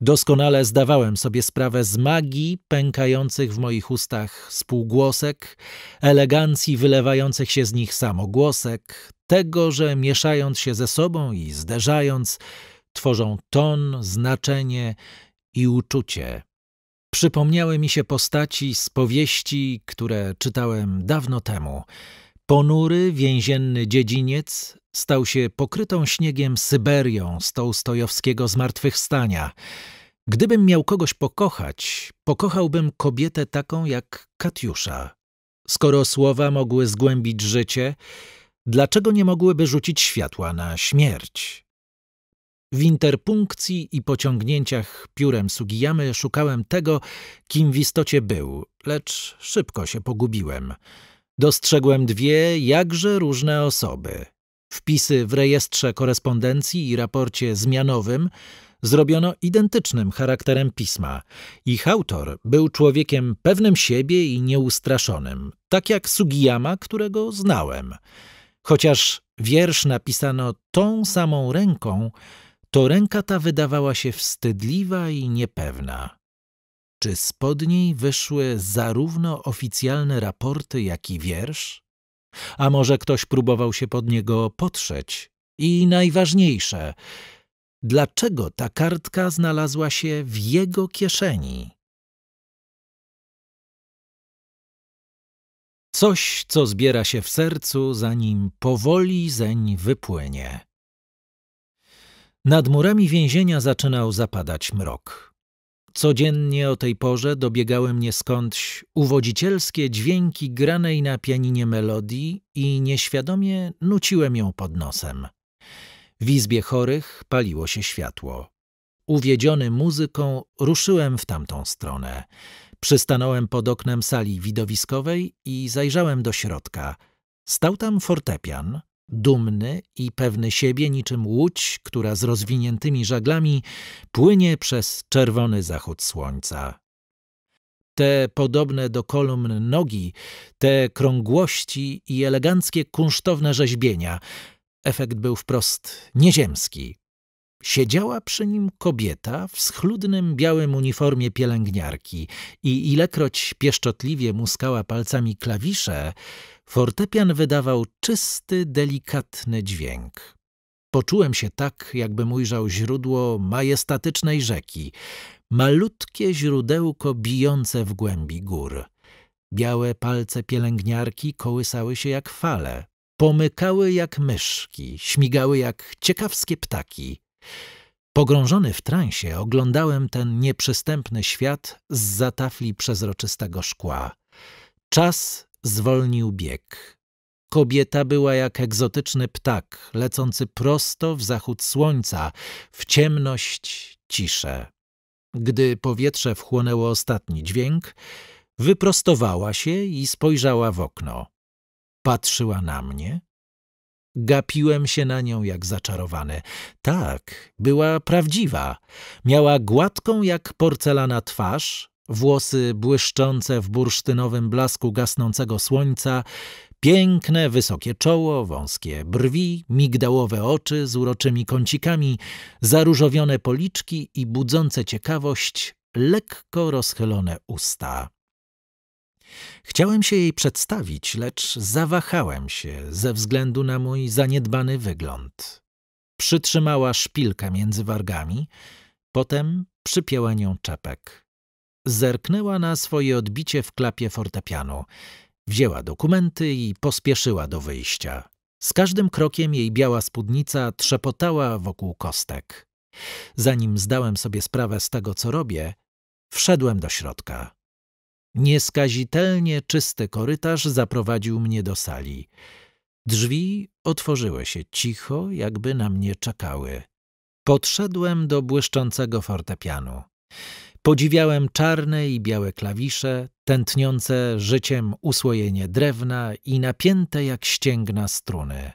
doskonale zdawałem sobie sprawę z magii pękających w moich ustach spółgłosek, elegancji wylewających się z nich samogłosek, tego, że mieszając się ze sobą i zderzając, tworzą ton, znaczenie i uczucie. Przypomniały mi się postaci z powieści, które czytałem dawno temu. Ponury, więzienny dziedziniec stał się pokrytą śniegiem Syberią z Tołstojowskiego Zmartwychwstania. Gdybym miał kogoś pokochać, pokochałbym kobietę taką jak Katiusza. Skoro słowa mogły zgłębić życie, dlaczego nie mogłyby rzucić światła na śmierć? W interpunkcji i pociągnięciach piórem Sugiyamy szukałem tego, kim w istocie był, lecz szybko się pogubiłem. Dostrzegłem dwie jakże różne osoby. Wpisy w rejestrze korespondencji i raporcie zmianowym zrobiono identycznym charakterem pisma. Ich autor był człowiekiem pewnym siebie i nieustraszonym, tak jak Sugiyama, którego znałem. Chociaż wiersz napisano tą samą ręką, to ręka ta wydawała się wstydliwa i niepewna. Czy spod niej wyszły zarówno oficjalne raporty, jak i wiersz? A może ktoś próbował się pod niego potrzeć? I najważniejsze, dlaczego ta kartka znalazła się w jego kieszeni? Coś, co zbiera się w sercu, zanim powoli zeń wypłynie. Nad murami więzienia zaczynał zapadać mrok. Codziennie o tej porze dobiegały mnie skądś uwodzicielskie dźwięki granej na pianinie melodii i nieświadomie nuciłem ją pod nosem. W izbie chorych paliło się światło. Uwiedziony muzyką ruszyłem w tamtą stronę. Przystanąłem pod oknem sali widowiskowej i zajrzałem do środka. Stał tam fortepian, dumny i pewny siebie niczym łódź, która z rozwiniętymi żaglami płynie przez czerwony zachód słońca. Te podobne do kolumn nogi, te krągłości i eleganckie kunsztowne rzeźbienia. Efekt był wprost nieziemski. Siedziała przy nim kobieta w schludnym białym uniformie pielęgniarki i ilekroć pieszczotliwie muskała palcami klawisze, Fortepian wydawał czysty, delikatny dźwięk. Poczułem się tak, jakbym ujrzał źródło majestatycznej rzeki, malutkie źródełko bijące w głębi gór. Białe palce pielęgniarki kołysały się jak fale, pomykały jak myszki, śmigały jak ciekawskie ptaki. Pogrążony w transie oglądałem ten nieprzystępny świat z zatafli przezroczystego szkła. Czas zwolnił bieg. Kobieta była jak egzotyczny ptak, lecący prosto w zachód słońca, w ciemność, ciszę. Gdy powietrze wchłonęło ostatni dźwięk, wyprostowała się i spojrzała w okno. Patrzyła na mnie. Gapiłem się na nią jak zaczarowany. Tak, była prawdziwa. Miała gładką jak porcelana twarz, włosy błyszczące w bursztynowym blasku gasnącego słońca, piękne, wysokie czoło, wąskie brwi, migdałowe oczy z uroczymi kącikami, zaróżowione policzki i budzące ciekawość, lekko rozchylone usta. Chciałem się jej przedstawić, lecz zawahałem się ze względu na mój zaniedbany wygląd. Przytrzymała szpilkę między wargami, potem przypięła nią czepek. Zerknęła na swoje odbicie w klapie fortepianu. Wzięła dokumenty i pospieszyła do wyjścia. Z każdym krokiem jej biała spódnica trzepotała wokół kostek. Zanim zdałem sobie sprawę z tego, co robię, wszedłem do środka. Nieskazitelnie czysty korytarz zaprowadził mnie do sali. Drzwi otworzyły się cicho, jakby na mnie czekały. Podszedłem do błyszczącego fortepianu. Podziwiałem czarne i białe klawisze, tętniące życiem usłojenie drewna i napięte jak ścięgna struny.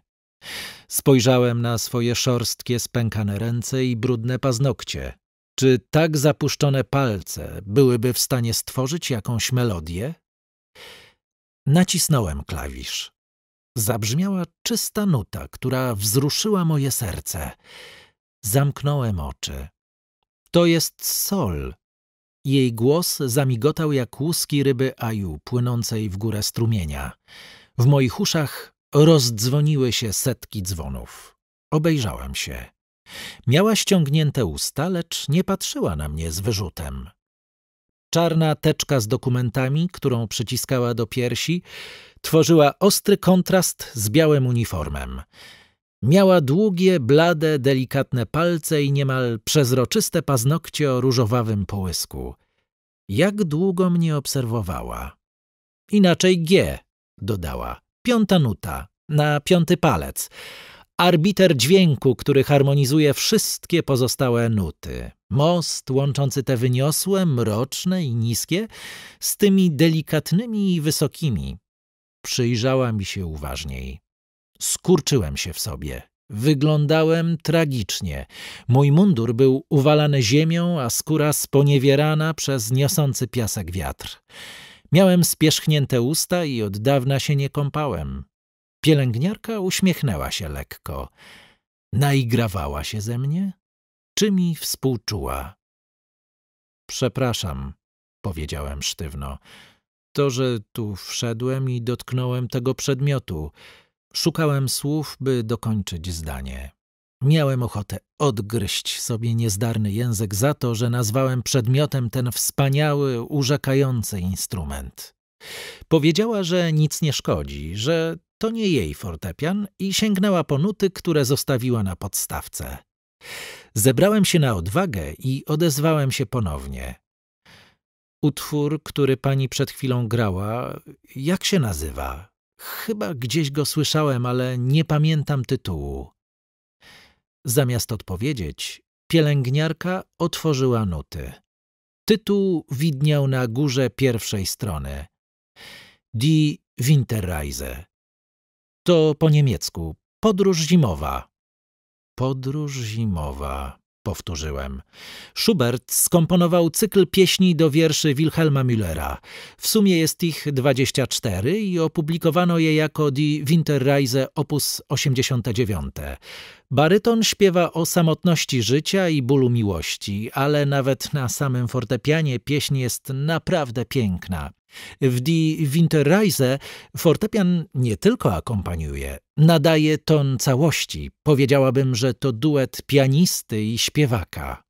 Spojrzałem na swoje szorstkie, spękane ręce i brudne paznokcie. Czy tak zapuszczone palce byłyby w stanie stworzyć jakąś melodię? Nacisnąłem klawisz. Zabrzmiała czysta nuta, która wzruszyła moje serce. Zamknąłem oczy. To jest sol, jej głos zamigotał jak łuski ryby aju płynącej w górę strumienia. W moich uszach rozdzwoniły się setki dzwonów. Obejrzałam się. Miała ściągnięte usta, lecz nie patrzyła na mnie z wyrzutem. Czarna teczka z dokumentami, którą przyciskała do piersi, tworzyła ostry kontrast z białym uniformem. Miała długie, blade, delikatne palce i niemal przezroczyste paznokcie o różowawym połysku. Jak długo mnie obserwowała? Inaczej G, dodała. Piąta nuta, na piąty palec. Arbiter dźwięku, który harmonizuje wszystkie pozostałe nuty. Most łączący te wyniosłe, mroczne i niskie z tymi delikatnymi i wysokimi. Przyjrzała mi się uważniej. Skurczyłem się w sobie. Wyglądałem tragicznie. Mój mundur był uwalany ziemią, a skóra sponiewierana przez niosący piasek wiatr. Miałem spierzchnięte usta i od dawna się nie kąpałem. Pielęgniarka uśmiechnęła się lekko. Naigrawała się ze mnie? Czy mi współczuła? Przepraszam, powiedziałem sztywno. To, że tu wszedłem i dotknąłem tego przedmiotu. Szukałem słów, by dokończyć zdanie. Miałem ochotę odgryźć sobie niezdarny język za to, że nazwałem przedmiotem ten wspaniały, urzekający instrument. Powiedziała, że nic nie szkodzi, że to nie jej fortepian i sięgnęła po nuty, które zostawiła na podstawce. Zebrałem się na odwagę i odezwałem się ponownie. Utwór, który pani przed chwilą grała, jak się nazywa? Chyba gdzieś go słyszałem, ale nie pamiętam tytułu. Zamiast odpowiedzieć, pielęgniarka otworzyła nuty. Tytuł widniał na górze pierwszej strony. Die Winterreise. To po niemiecku podróż zimowa. Podróż zimowa powtórzyłem. Schubert skomponował cykl pieśni do wierszy Wilhelma Müllera. W sumie jest ich 24 i opublikowano je jako Die Winterreise op. 89. Baryton śpiewa o samotności życia i bólu miłości, ale nawet na samym fortepianie pieśń jest naprawdę piękna. W Die Winterreise fortepian nie tylko akompaniuje, nadaje ton całości. Powiedziałabym, że to duet pianisty i śpiewaka.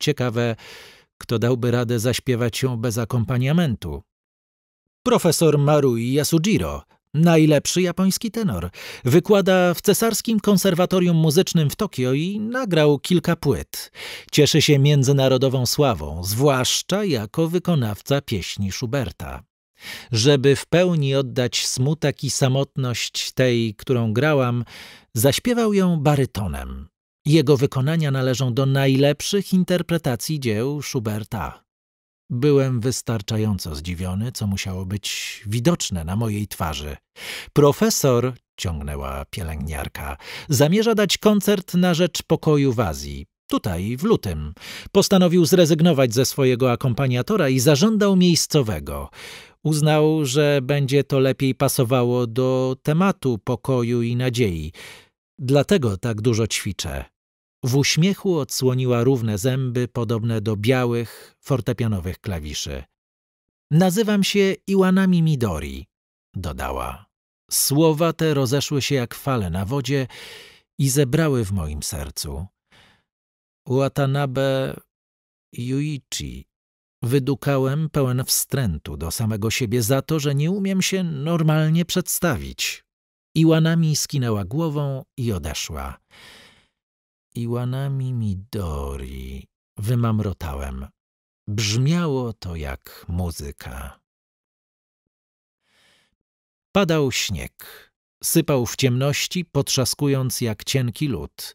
Ciekawe, kto dałby radę zaśpiewać ją bez akompaniamentu. Profesor Marui Yasujiro, Najlepszy japoński tenor. Wykłada w Cesarskim Konserwatorium Muzycznym w Tokio i nagrał kilka płyt. Cieszy się międzynarodową sławą, zwłaszcza jako wykonawca pieśni Schuberta. Żeby w pełni oddać smutek i samotność tej, którą grałam, zaśpiewał ją barytonem. Jego wykonania należą do najlepszych interpretacji dzieł Schuberta. Byłem wystarczająco zdziwiony, co musiało być widoczne na mojej twarzy. Profesor, ciągnęła pielęgniarka, zamierza dać koncert na rzecz pokoju w Azji. Tutaj, w lutym. Postanowił zrezygnować ze swojego akompaniatora i zażądał miejscowego. Uznał, że będzie to lepiej pasowało do tematu pokoju i nadziei. Dlatego tak dużo ćwiczę. W uśmiechu odsłoniła równe zęby, podobne do białych, fortepianowych klawiszy. Nazywam się Iwanami Midori, dodała. Słowa te rozeszły się jak fale na wodzie i zebrały w moim sercu. Watanabe Yuichi wydukałem pełen wstrętu do samego siebie za to, że nie umiem się normalnie przedstawić. Iwanami skinęła głową i odeszła. Iwanami Midori. Wymamrotałem. Brzmiało to jak muzyka. Padał śnieg. Sypał w ciemności, potrzaskując jak cienki lód.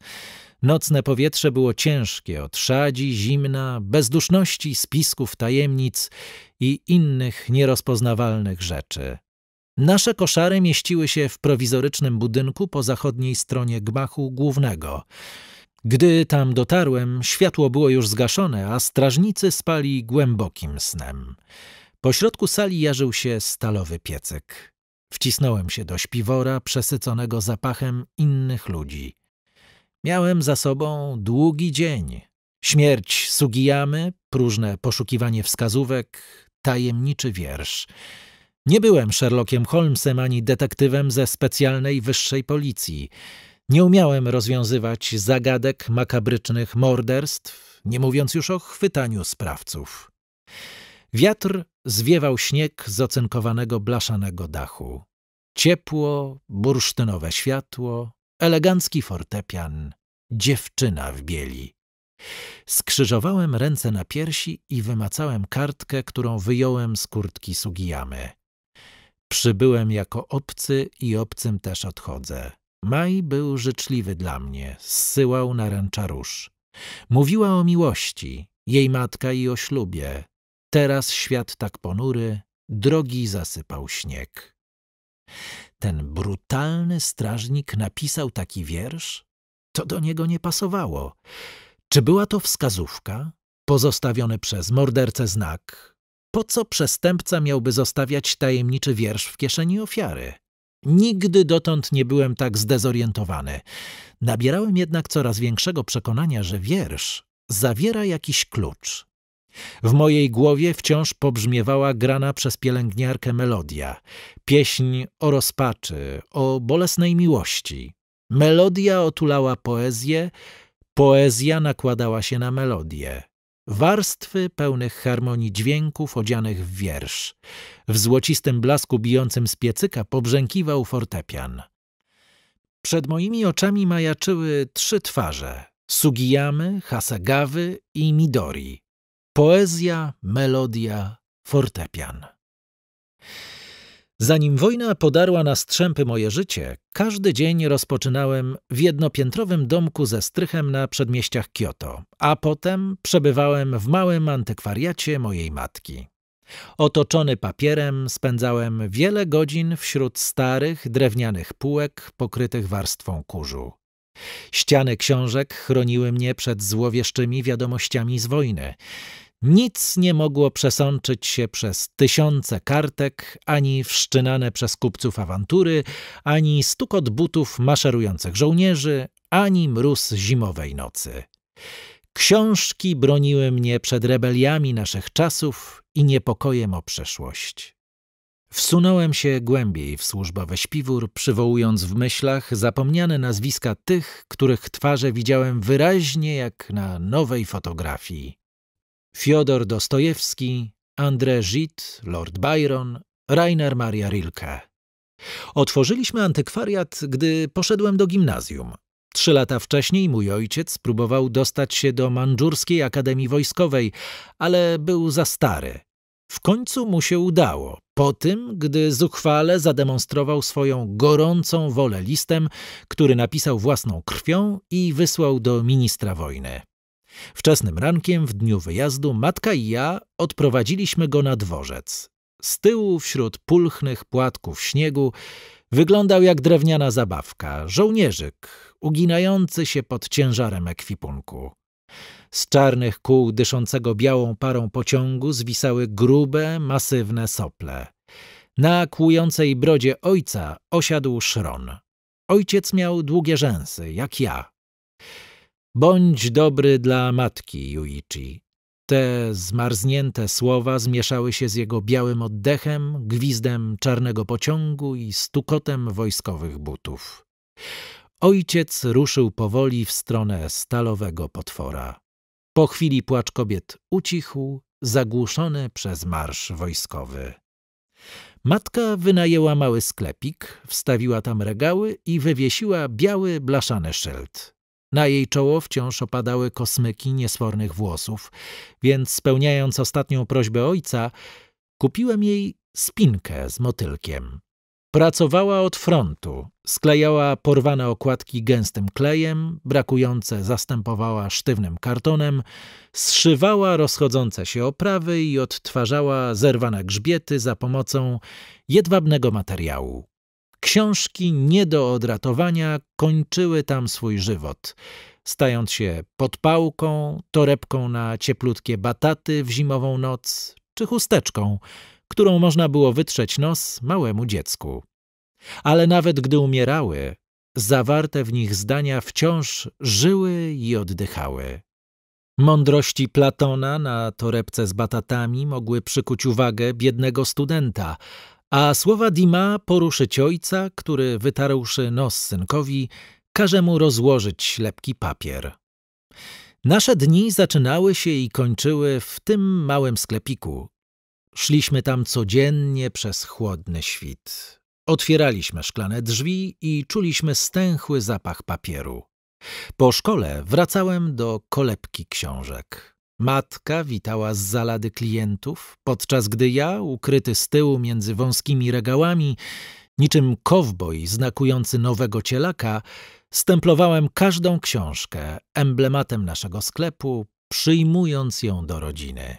Nocne powietrze było ciężkie od szadzi, zimna, bezduszności, spisków, tajemnic i innych nierozpoznawalnych rzeczy. Nasze koszary mieściły się w prowizorycznym budynku po zachodniej stronie gmachu głównego – gdy tam dotarłem, światło było już zgaszone, a strażnicy spali głębokim snem. Po środku sali jarzył się stalowy piecek. Wcisnąłem się do śpiwora przesyconego zapachem innych ludzi. Miałem za sobą długi dzień. Śmierć Sugijamy, próżne poszukiwanie wskazówek, tajemniczy wiersz. Nie byłem Sherlockiem Holmesem ani detektywem ze specjalnej wyższej policji. Nie umiałem rozwiązywać zagadek makabrycznych morderstw, nie mówiąc już o chwytaniu sprawców. Wiatr zwiewał śnieg z ocenkowanego blaszanego dachu. Ciepło, bursztynowe światło, elegancki fortepian, dziewczyna w bieli. Skrzyżowałem ręce na piersi i wymacałem kartkę, którą wyjąłem z kurtki Sugiyamy. Przybyłem jako obcy i obcym też odchodzę. Maj był życzliwy dla mnie, zsyłał naręcza róż. Mówiła o miłości, jej matka i o ślubie. Teraz świat tak ponury, drogi zasypał śnieg. Ten brutalny strażnik napisał taki wiersz? To do niego nie pasowało. Czy była to wskazówka? Pozostawiony przez mordercę znak. Po co przestępca miałby zostawiać tajemniczy wiersz w kieszeni ofiary? Nigdy dotąd nie byłem tak zdezorientowany. Nabierałem jednak coraz większego przekonania, że wiersz zawiera jakiś klucz. W mojej głowie wciąż pobrzmiewała grana przez pielęgniarkę melodia, pieśń o rozpaczy, o bolesnej miłości. Melodia otulała poezję, poezja nakładała się na melodię warstwy pełnych harmonii dźwięków odzianych w wiersz. W złocistym blasku bijącym z piecyka pobrzękiwał fortepian. Przed moimi oczami majaczyły trzy twarze – Sugiyamy, Hasegawy i Midori. Poezja, melodia, fortepian. Zanim wojna podarła na strzępy moje życie, każdy dzień rozpoczynałem w jednopiętrowym domku ze strychem na przedmieściach Kioto, a potem przebywałem w małym antykwariacie mojej matki. Otoczony papierem spędzałem wiele godzin wśród starych, drewnianych półek pokrytych warstwą kurzu. Ściany książek chroniły mnie przed złowieszczymi wiadomościami z wojny. Nic nie mogło przesączyć się przez tysiące kartek, ani wszczynane przez kupców awantury, ani stukot butów maszerujących żołnierzy, ani mróz zimowej nocy. Książki broniły mnie przed rebeliami naszych czasów i niepokojem o przeszłość. Wsunąłem się głębiej w służbowy śpiwór, przywołując w myślach zapomniane nazwiska tych, których twarze widziałem wyraźnie jak na nowej fotografii. Fiodor Dostojewski, André Gide, Lord Byron, Rainer Maria Rilke. Otworzyliśmy antykwariat, gdy poszedłem do gimnazjum. Trzy lata wcześniej mój ojciec próbował dostać się do Mandżurskiej Akademii Wojskowej, ale był za stary. W końcu mu się udało, po tym, gdy zuchwale zademonstrował swoją gorącą wolę listem, który napisał własną krwią i wysłał do ministra wojny. Wczesnym rankiem w dniu wyjazdu matka i ja odprowadziliśmy go na dworzec. Z tyłu, wśród pulchnych płatków śniegu, wyglądał jak drewniana zabawka, żołnierzyk, uginający się pod ciężarem ekwipunku. Z czarnych kół dyszącego białą parą pociągu zwisały grube, masywne sople. Na kłującej brodzie ojca osiadł szron. Ojciec miał długie rzęsy, jak ja. Bądź dobry dla matki, Yuichi. Te zmarznięte słowa zmieszały się z jego białym oddechem, gwizdem czarnego pociągu i stukotem wojskowych butów. Ojciec ruszył powoli w stronę stalowego potwora. Po chwili płacz kobiet ucichł, zagłuszony przez marsz wojskowy. Matka wynajęła mały sklepik, wstawiła tam regały i wywiesiła biały blaszany szyld. Na jej czoło wciąż opadały kosmyki niesfornych włosów, więc spełniając ostatnią prośbę ojca, kupiłem jej spinkę z motylkiem. Pracowała od frontu, sklejała porwane okładki gęstym klejem, brakujące zastępowała sztywnym kartonem, zszywała rozchodzące się oprawy i odtwarzała zerwane grzbiety za pomocą jedwabnego materiału. Książki nie do odratowania kończyły tam swój żywot, stając się podpałką, torebką na cieplutkie bataty w zimową noc, czy chusteczką, którą można było wytrzeć nos małemu dziecku. Ale nawet gdy umierały, zawarte w nich zdania wciąż żyły i oddychały. Mądrości Platona na torebce z batatami mogły przykuć uwagę biednego studenta, a słowa Dima poruszyć ojca, który wytarłszy nos synkowi, każe mu rozłożyć ślepki papier. Nasze dni zaczynały się i kończyły w tym małym sklepiku. Szliśmy tam codziennie przez chłodny świt. Otwieraliśmy szklane drzwi i czuliśmy stęchły zapach papieru. Po szkole wracałem do kolebki książek. Matka witała z zalady klientów, podczas gdy ja, ukryty z tyłu między wąskimi regałami, niczym kowboj znakujący nowego cielaka, stemplowałem każdą książkę emblematem naszego sklepu, przyjmując ją do rodziny.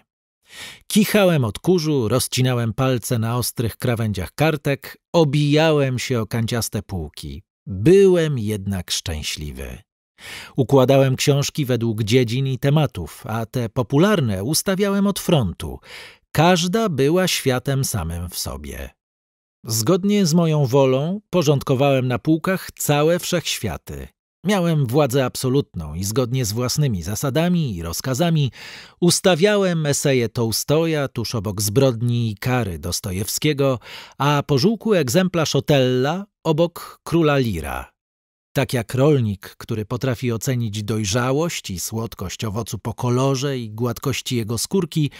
Kichałem od kurzu, rozcinałem palce na ostrych krawędziach kartek, obijałem się o kanciaste półki. Byłem jednak szczęśliwy. Układałem książki według dziedzin i tematów, a te popularne ustawiałem od frontu. Każda była światem samym w sobie. Zgodnie z moją wolą porządkowałem na półkach całe wszechświaty. Miałem władzę absolutną i zgodnie z własnymi zasadami i rozkazami ustawiałem eseje Tołstoja tuż obok zbrodni i kary Dostojewskiego, a pożółku egzemplarz Otella obok króla Lira. Tak jak rolnik, który potrafi ocenić dojrzałość i słodkość owocu po kolorze i gładkości jego skórki,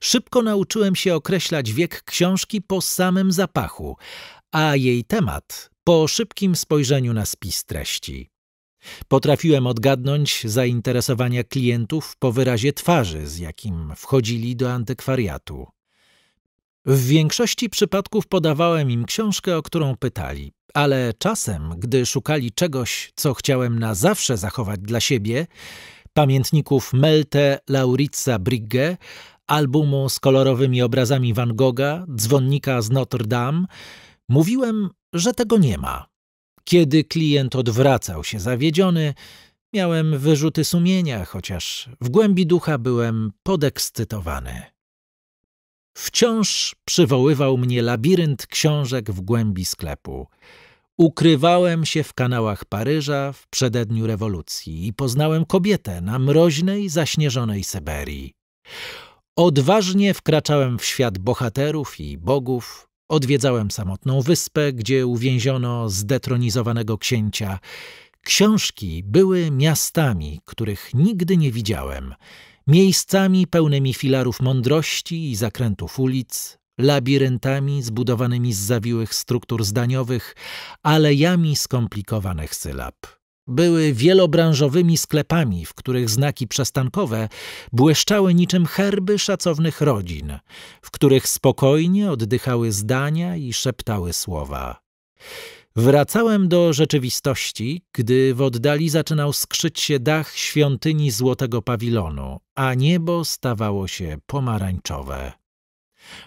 szybko nauczyłem się określać wiek książki po samym zapachu, a jej temat po szybkim spojrzeniu na spis treści. Potrafiłem odgadnąć zainteresowania klientów po wyrazie twarzy, z jakim wchodzili do antykwariatu. W większości przypadków podawałem im książkę, o którą pytali, ale czasem, gdy szukali czegoś, co chciałem na zawsze zachować dla siebie, pamiętników Melte Lauritza Brigge, albumu z kolorowymi obrazami Van Gogha, dzwonnika z Notre Dame, mówiłem, że tego nie ma. Kiedy klient odwracał się zawiedziony, miałem wyrzuty sumienia, chociaż w głębi ducha byłem podekscytowany. Wciąż przywoływał mnie labirynt książek w głębi sklepu. Ukrywałem się w kanałach Paryża w przededniu rewolucji i poznałem kobietę na mroźnej, zaśnieżonej Syberii. Odważnie wkraczałem w świat bohaterów i bogów, odwiedzałem samotną wyspę, gdzie uwięziono zdetronizowanego księcia – Książki były miastami, których nigdy nie widziałem, miejscami pełnymi filarów mądrości i zakrętów ulic, labiryntami zbudowanymi z zawiłych struktur zdaniowych, alejami skomplikowanych sylab. Były wielobranżowymi sklepami, w których znaki przestankowe błyszczały niczym herby szacownych rodzin, w których spokojnie oddychały zdania i szeptały słowa. Wracałem do rzeczywistości, gdy w oddali zaczynał skrzyć się dach świątyni złotego pawilonu, a niebo stawało się pomarańczowe.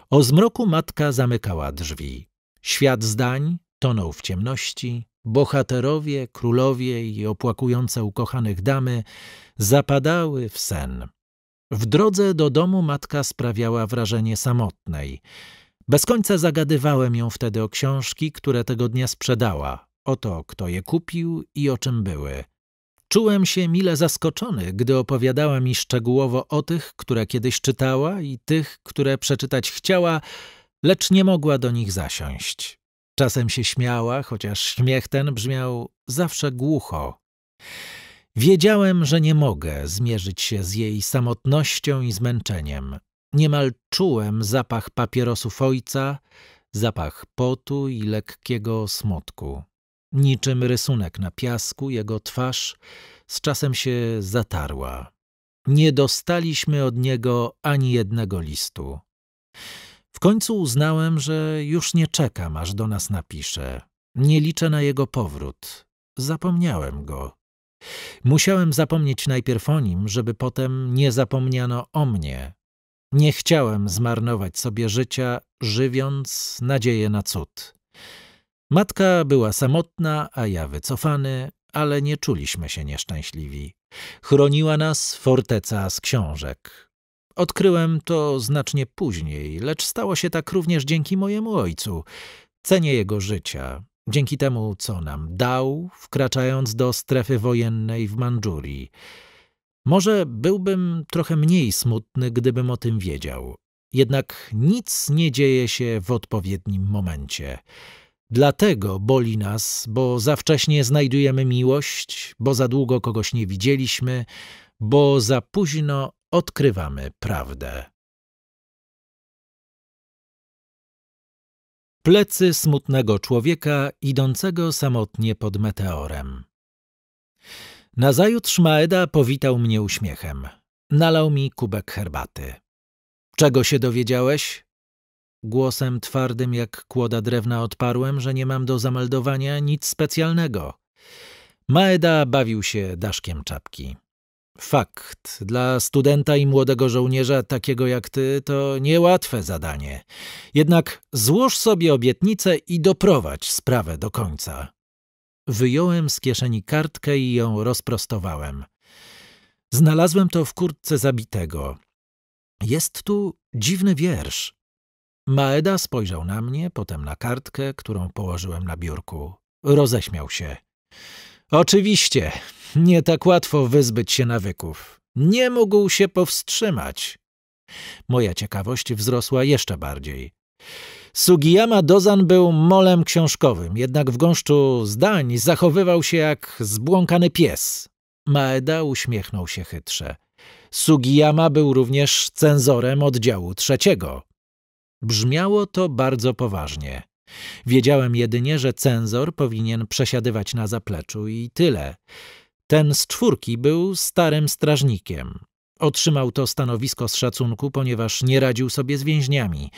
O zmroku matka zamykała drzwi. Świat zdań tonął w ciemności, bohaterowie, królowie i opłakujące ukochanych damy zapadały w sen. W drodze do domu matka sprawiała wrażenie samotnej. Bez końca zagadywałem ją wtedy o książki, które tego dnia sprzedała, o to, kto je kupił i o czym były. Czułem się mile zaskoczony, gdy opowiadała mi szczegółowo o tych, które kiedyś czytała i tych, które przeczytać chciała, lecz nie mogła do nich zasiąść. Czasem się śmiała, chociaż śmiech ten brzmiał zawsze głucho. Wiedziałem, że nie mogę zmierzyć się z jej samotnością i zmęczeniem. Niemal czułem zapach papierosów ojca, zapach potu i lekkiego smutku. Niczym rysunek na piasku jego twarz z czasem się zatarła. Nie dostaliśmy od niego ani jednego listu. W końcu uznałem, że już nie czekam, aż do nas napisze. Nie liczę na jego powrót. Zapomniałem go. Musiałem zapomnieć najpierw o nim, żeby potem nie zapomniano o mnie. Nie chciałem zmarnować sobie życia, żywiąc nadzieję na cud. Matka była samotna, a ja wycofany, ale nie czuliśmy się nieszczęśliwi. Chroniła nas forteca z książek. Odkryłem to znacznie później, lecz stało się tak również dzięki mojemu ojcu. Cenię jego życia, dzięki temu, co nam dał, wkraczając do strefy wojennej w Mandżurii. Może byłbym trochę mniej smutny, gdybym o tym wiedział. Jednak nic nie dzieje się w odpowiednim momencie. Dlatego boli nas, bo za wcześnie znajdujemy miłość, bo za długo kogoś nie widzieliśmy, bo za późno odkrywamy prawdę. Plecy smutnego człowieka idącego samotnie pod meteorem. Nazajutrz Maeda powitał mnie uśmiechem. Nalał mi kubek herbaty. Czego się dowiedziałeś? Głosem twardym jak kłoda drewna odparłem, że nie mam do zameldowania nic specjalnego. Maeda bawił się daszkiem czapki. Fakt, dla studenta i młodego żołnierza takiego jak ty to niełatwe zadanie. Jednak złóż sobie obietnicę i doprowadź sprawę do końca. Wyjąłem z kieszeni kartkę i ją rozprostowałem. Znalazłem to w kurtce zabitego. Jest tu dziwny wiersz. Maeda spojrzał na mnie, potem na kartkę, którą położyłem na biurku. Roześmiał się. Oczywiście, nie tak łatwo wyzbyć się nawyków. Nie mógł się powstrzymać. Moja ciekawość wzrosła jeszcze bardziej. Sugiyama Dozan był molem książkowym, jednak w gąszczu zdań zachowywał się jak zbłąkany pies. Maeda uśmiechnął się chytrze. Sugiyama był również cenzorem oddziału trzeciego. Brzmiało to bardzo poważnie. Wiedziałem jedynie, że cenzor powinien przesiadywać na zapleczu i tyle. Ten z czwórki był starym strażnikiem. Otrzymał to stanowisko z szacunku, ponieważ nie radził sobie z więźniami.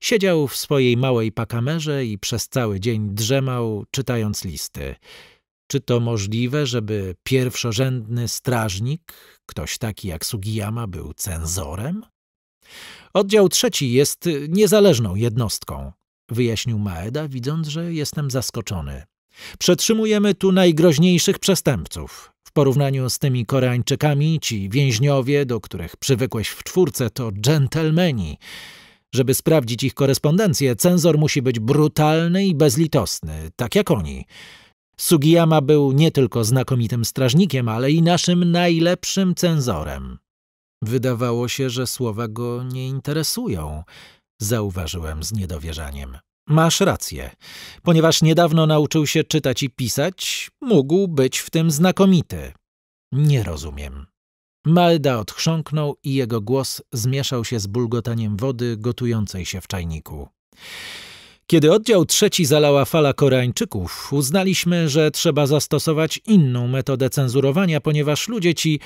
Siedział w swojej małej pakamerze i przez cały dzień drzemał, czytając listy. Czy to możliwe, żeby pierwszorzędny strażnik, ktoś taki jak Sugiyama, był cenzorem? Oddział trzeci jest niezależną jednostką, wyjaśnił Maeda, widząc, że jestem zaskoczony. Przetrzymujemy tu najgroźniejszych przestępców porównaniu z tymi Koreańczykami, ci więźniowie, do których przywykłeś w czwórce, to dżentelmeni. Żeby sprawdzić ich korespondencję, cenzor musi być brutalny i bezlitosny, tak jak oni. Sugiyama był nie tylko znakomitym strażnikiem, ale i naszym najlepszym cenzorem. Wydawało się, że słowa go nie interesują, zauważyłem z niedowierzaniem. Masz rację. Ponieważ niedawno nauczył się czytać i pisać, mógł być w tym znakomity. Nie rozumiem. Malda odchrząknął i jego głos zmieszał się z bulgotaniem wody gotującej się w czajniku. Kiedy oddział trzeci zalała fala Koreańczyków, uznaliśmy, że trzeba zastosować inną metodę cenzurowania, ponieważ ludzie ci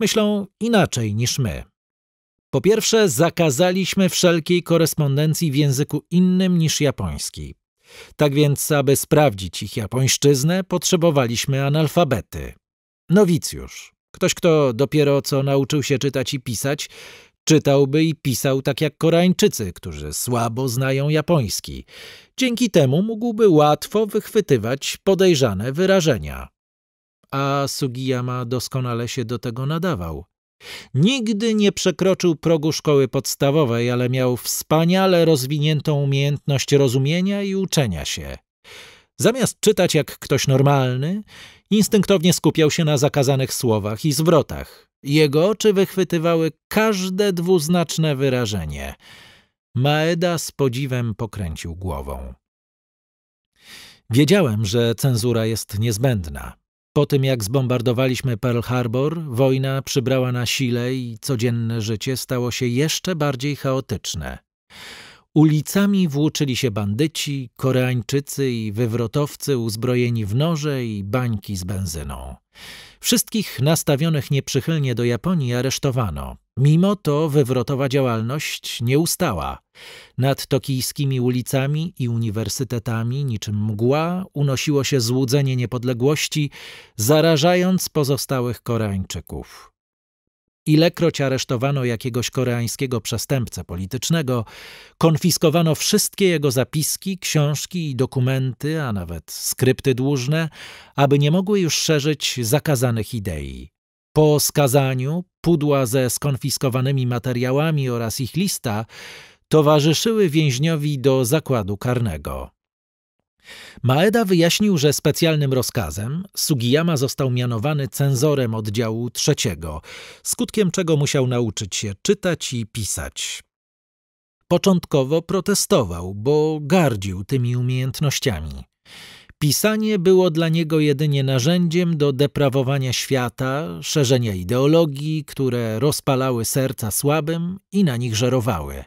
myślą inaczej niż my. Po pierwsze, zakazaliśmy wszelkiej korespondencji w języku innym niż japoński. Tak więc, aby sprawdzić ich japońszczyznę, potrzebowaliśmy analfabety. Nowicjusz, ktoś, kto dopiero co nauczył się czytać i pisać, czytałby i pisał tak jak Koreańczycy, którzy słabo znają japoński. Dzięki temu mógłby łatwo wychwytywać podejrzane wyrażenia. A Sugiyama doskonale się do tego nadawał. Nigdy nie przekroczył progu szkoły podstawowej, ale miał wspaniale rozwiniętą umiejętność rozumienia i uczenia się. Zamiast czytać jak ktoś normalny, instynktownie skupiał się na zakazanych słowach i zwrotach. Jego oczy wychwytywały każde dwuznaczne wyrażenie. Maeda z podziwem pokręcił głową. Wiedziałem, że cenzura jest niezbędna. Po tym jak zbombardowaliśmy Pearl Harbor, wojna przybrała na sile i codzienne życie stało się jeszcze bardziej chaotyczne. Ulicami włóczyli się bandyci, Koreańczycy i wywrotowcy uzbrojeni w noże i bańki z benzyną. Wszystkich nastawionych nieprzychylnie do Japonii aresztowano, Mimo to wywrotowa działalność nie ustała. Nad tokijskimi ulicami i uniwersytetami niczym mgła unosiło się złudzenie niepodległości, zarażając pozostałych Koreańczyków. Ilekroć aresztowano jakiegoś koreańskiego przestępcę politycznego, konfiskowano wszystkie jego zapiski, książki i dokumenty, a nawet skrypty dłużne, aby nie mogły już szerzyć zakazanych idei. Po skazaniu pudła ze skonfiskowanymi materiałami oraz ich lista towarzyszyły więźniowi do zakładu karnego. Maeda wyjaśnił, że specjalnym rozkazem Sugiyama został mianowany cenzorem oddziału trzeciego, skutkiem czego musiał nauczyć się czytać i pisać. Początkowo protestował, bo gardził tymi umiejętnościami. Pisanie było dla niego jedynie narzędziem do deprawowania świata, szerzenia ideologii, które rozpalały serca słabym i na nich żerowały.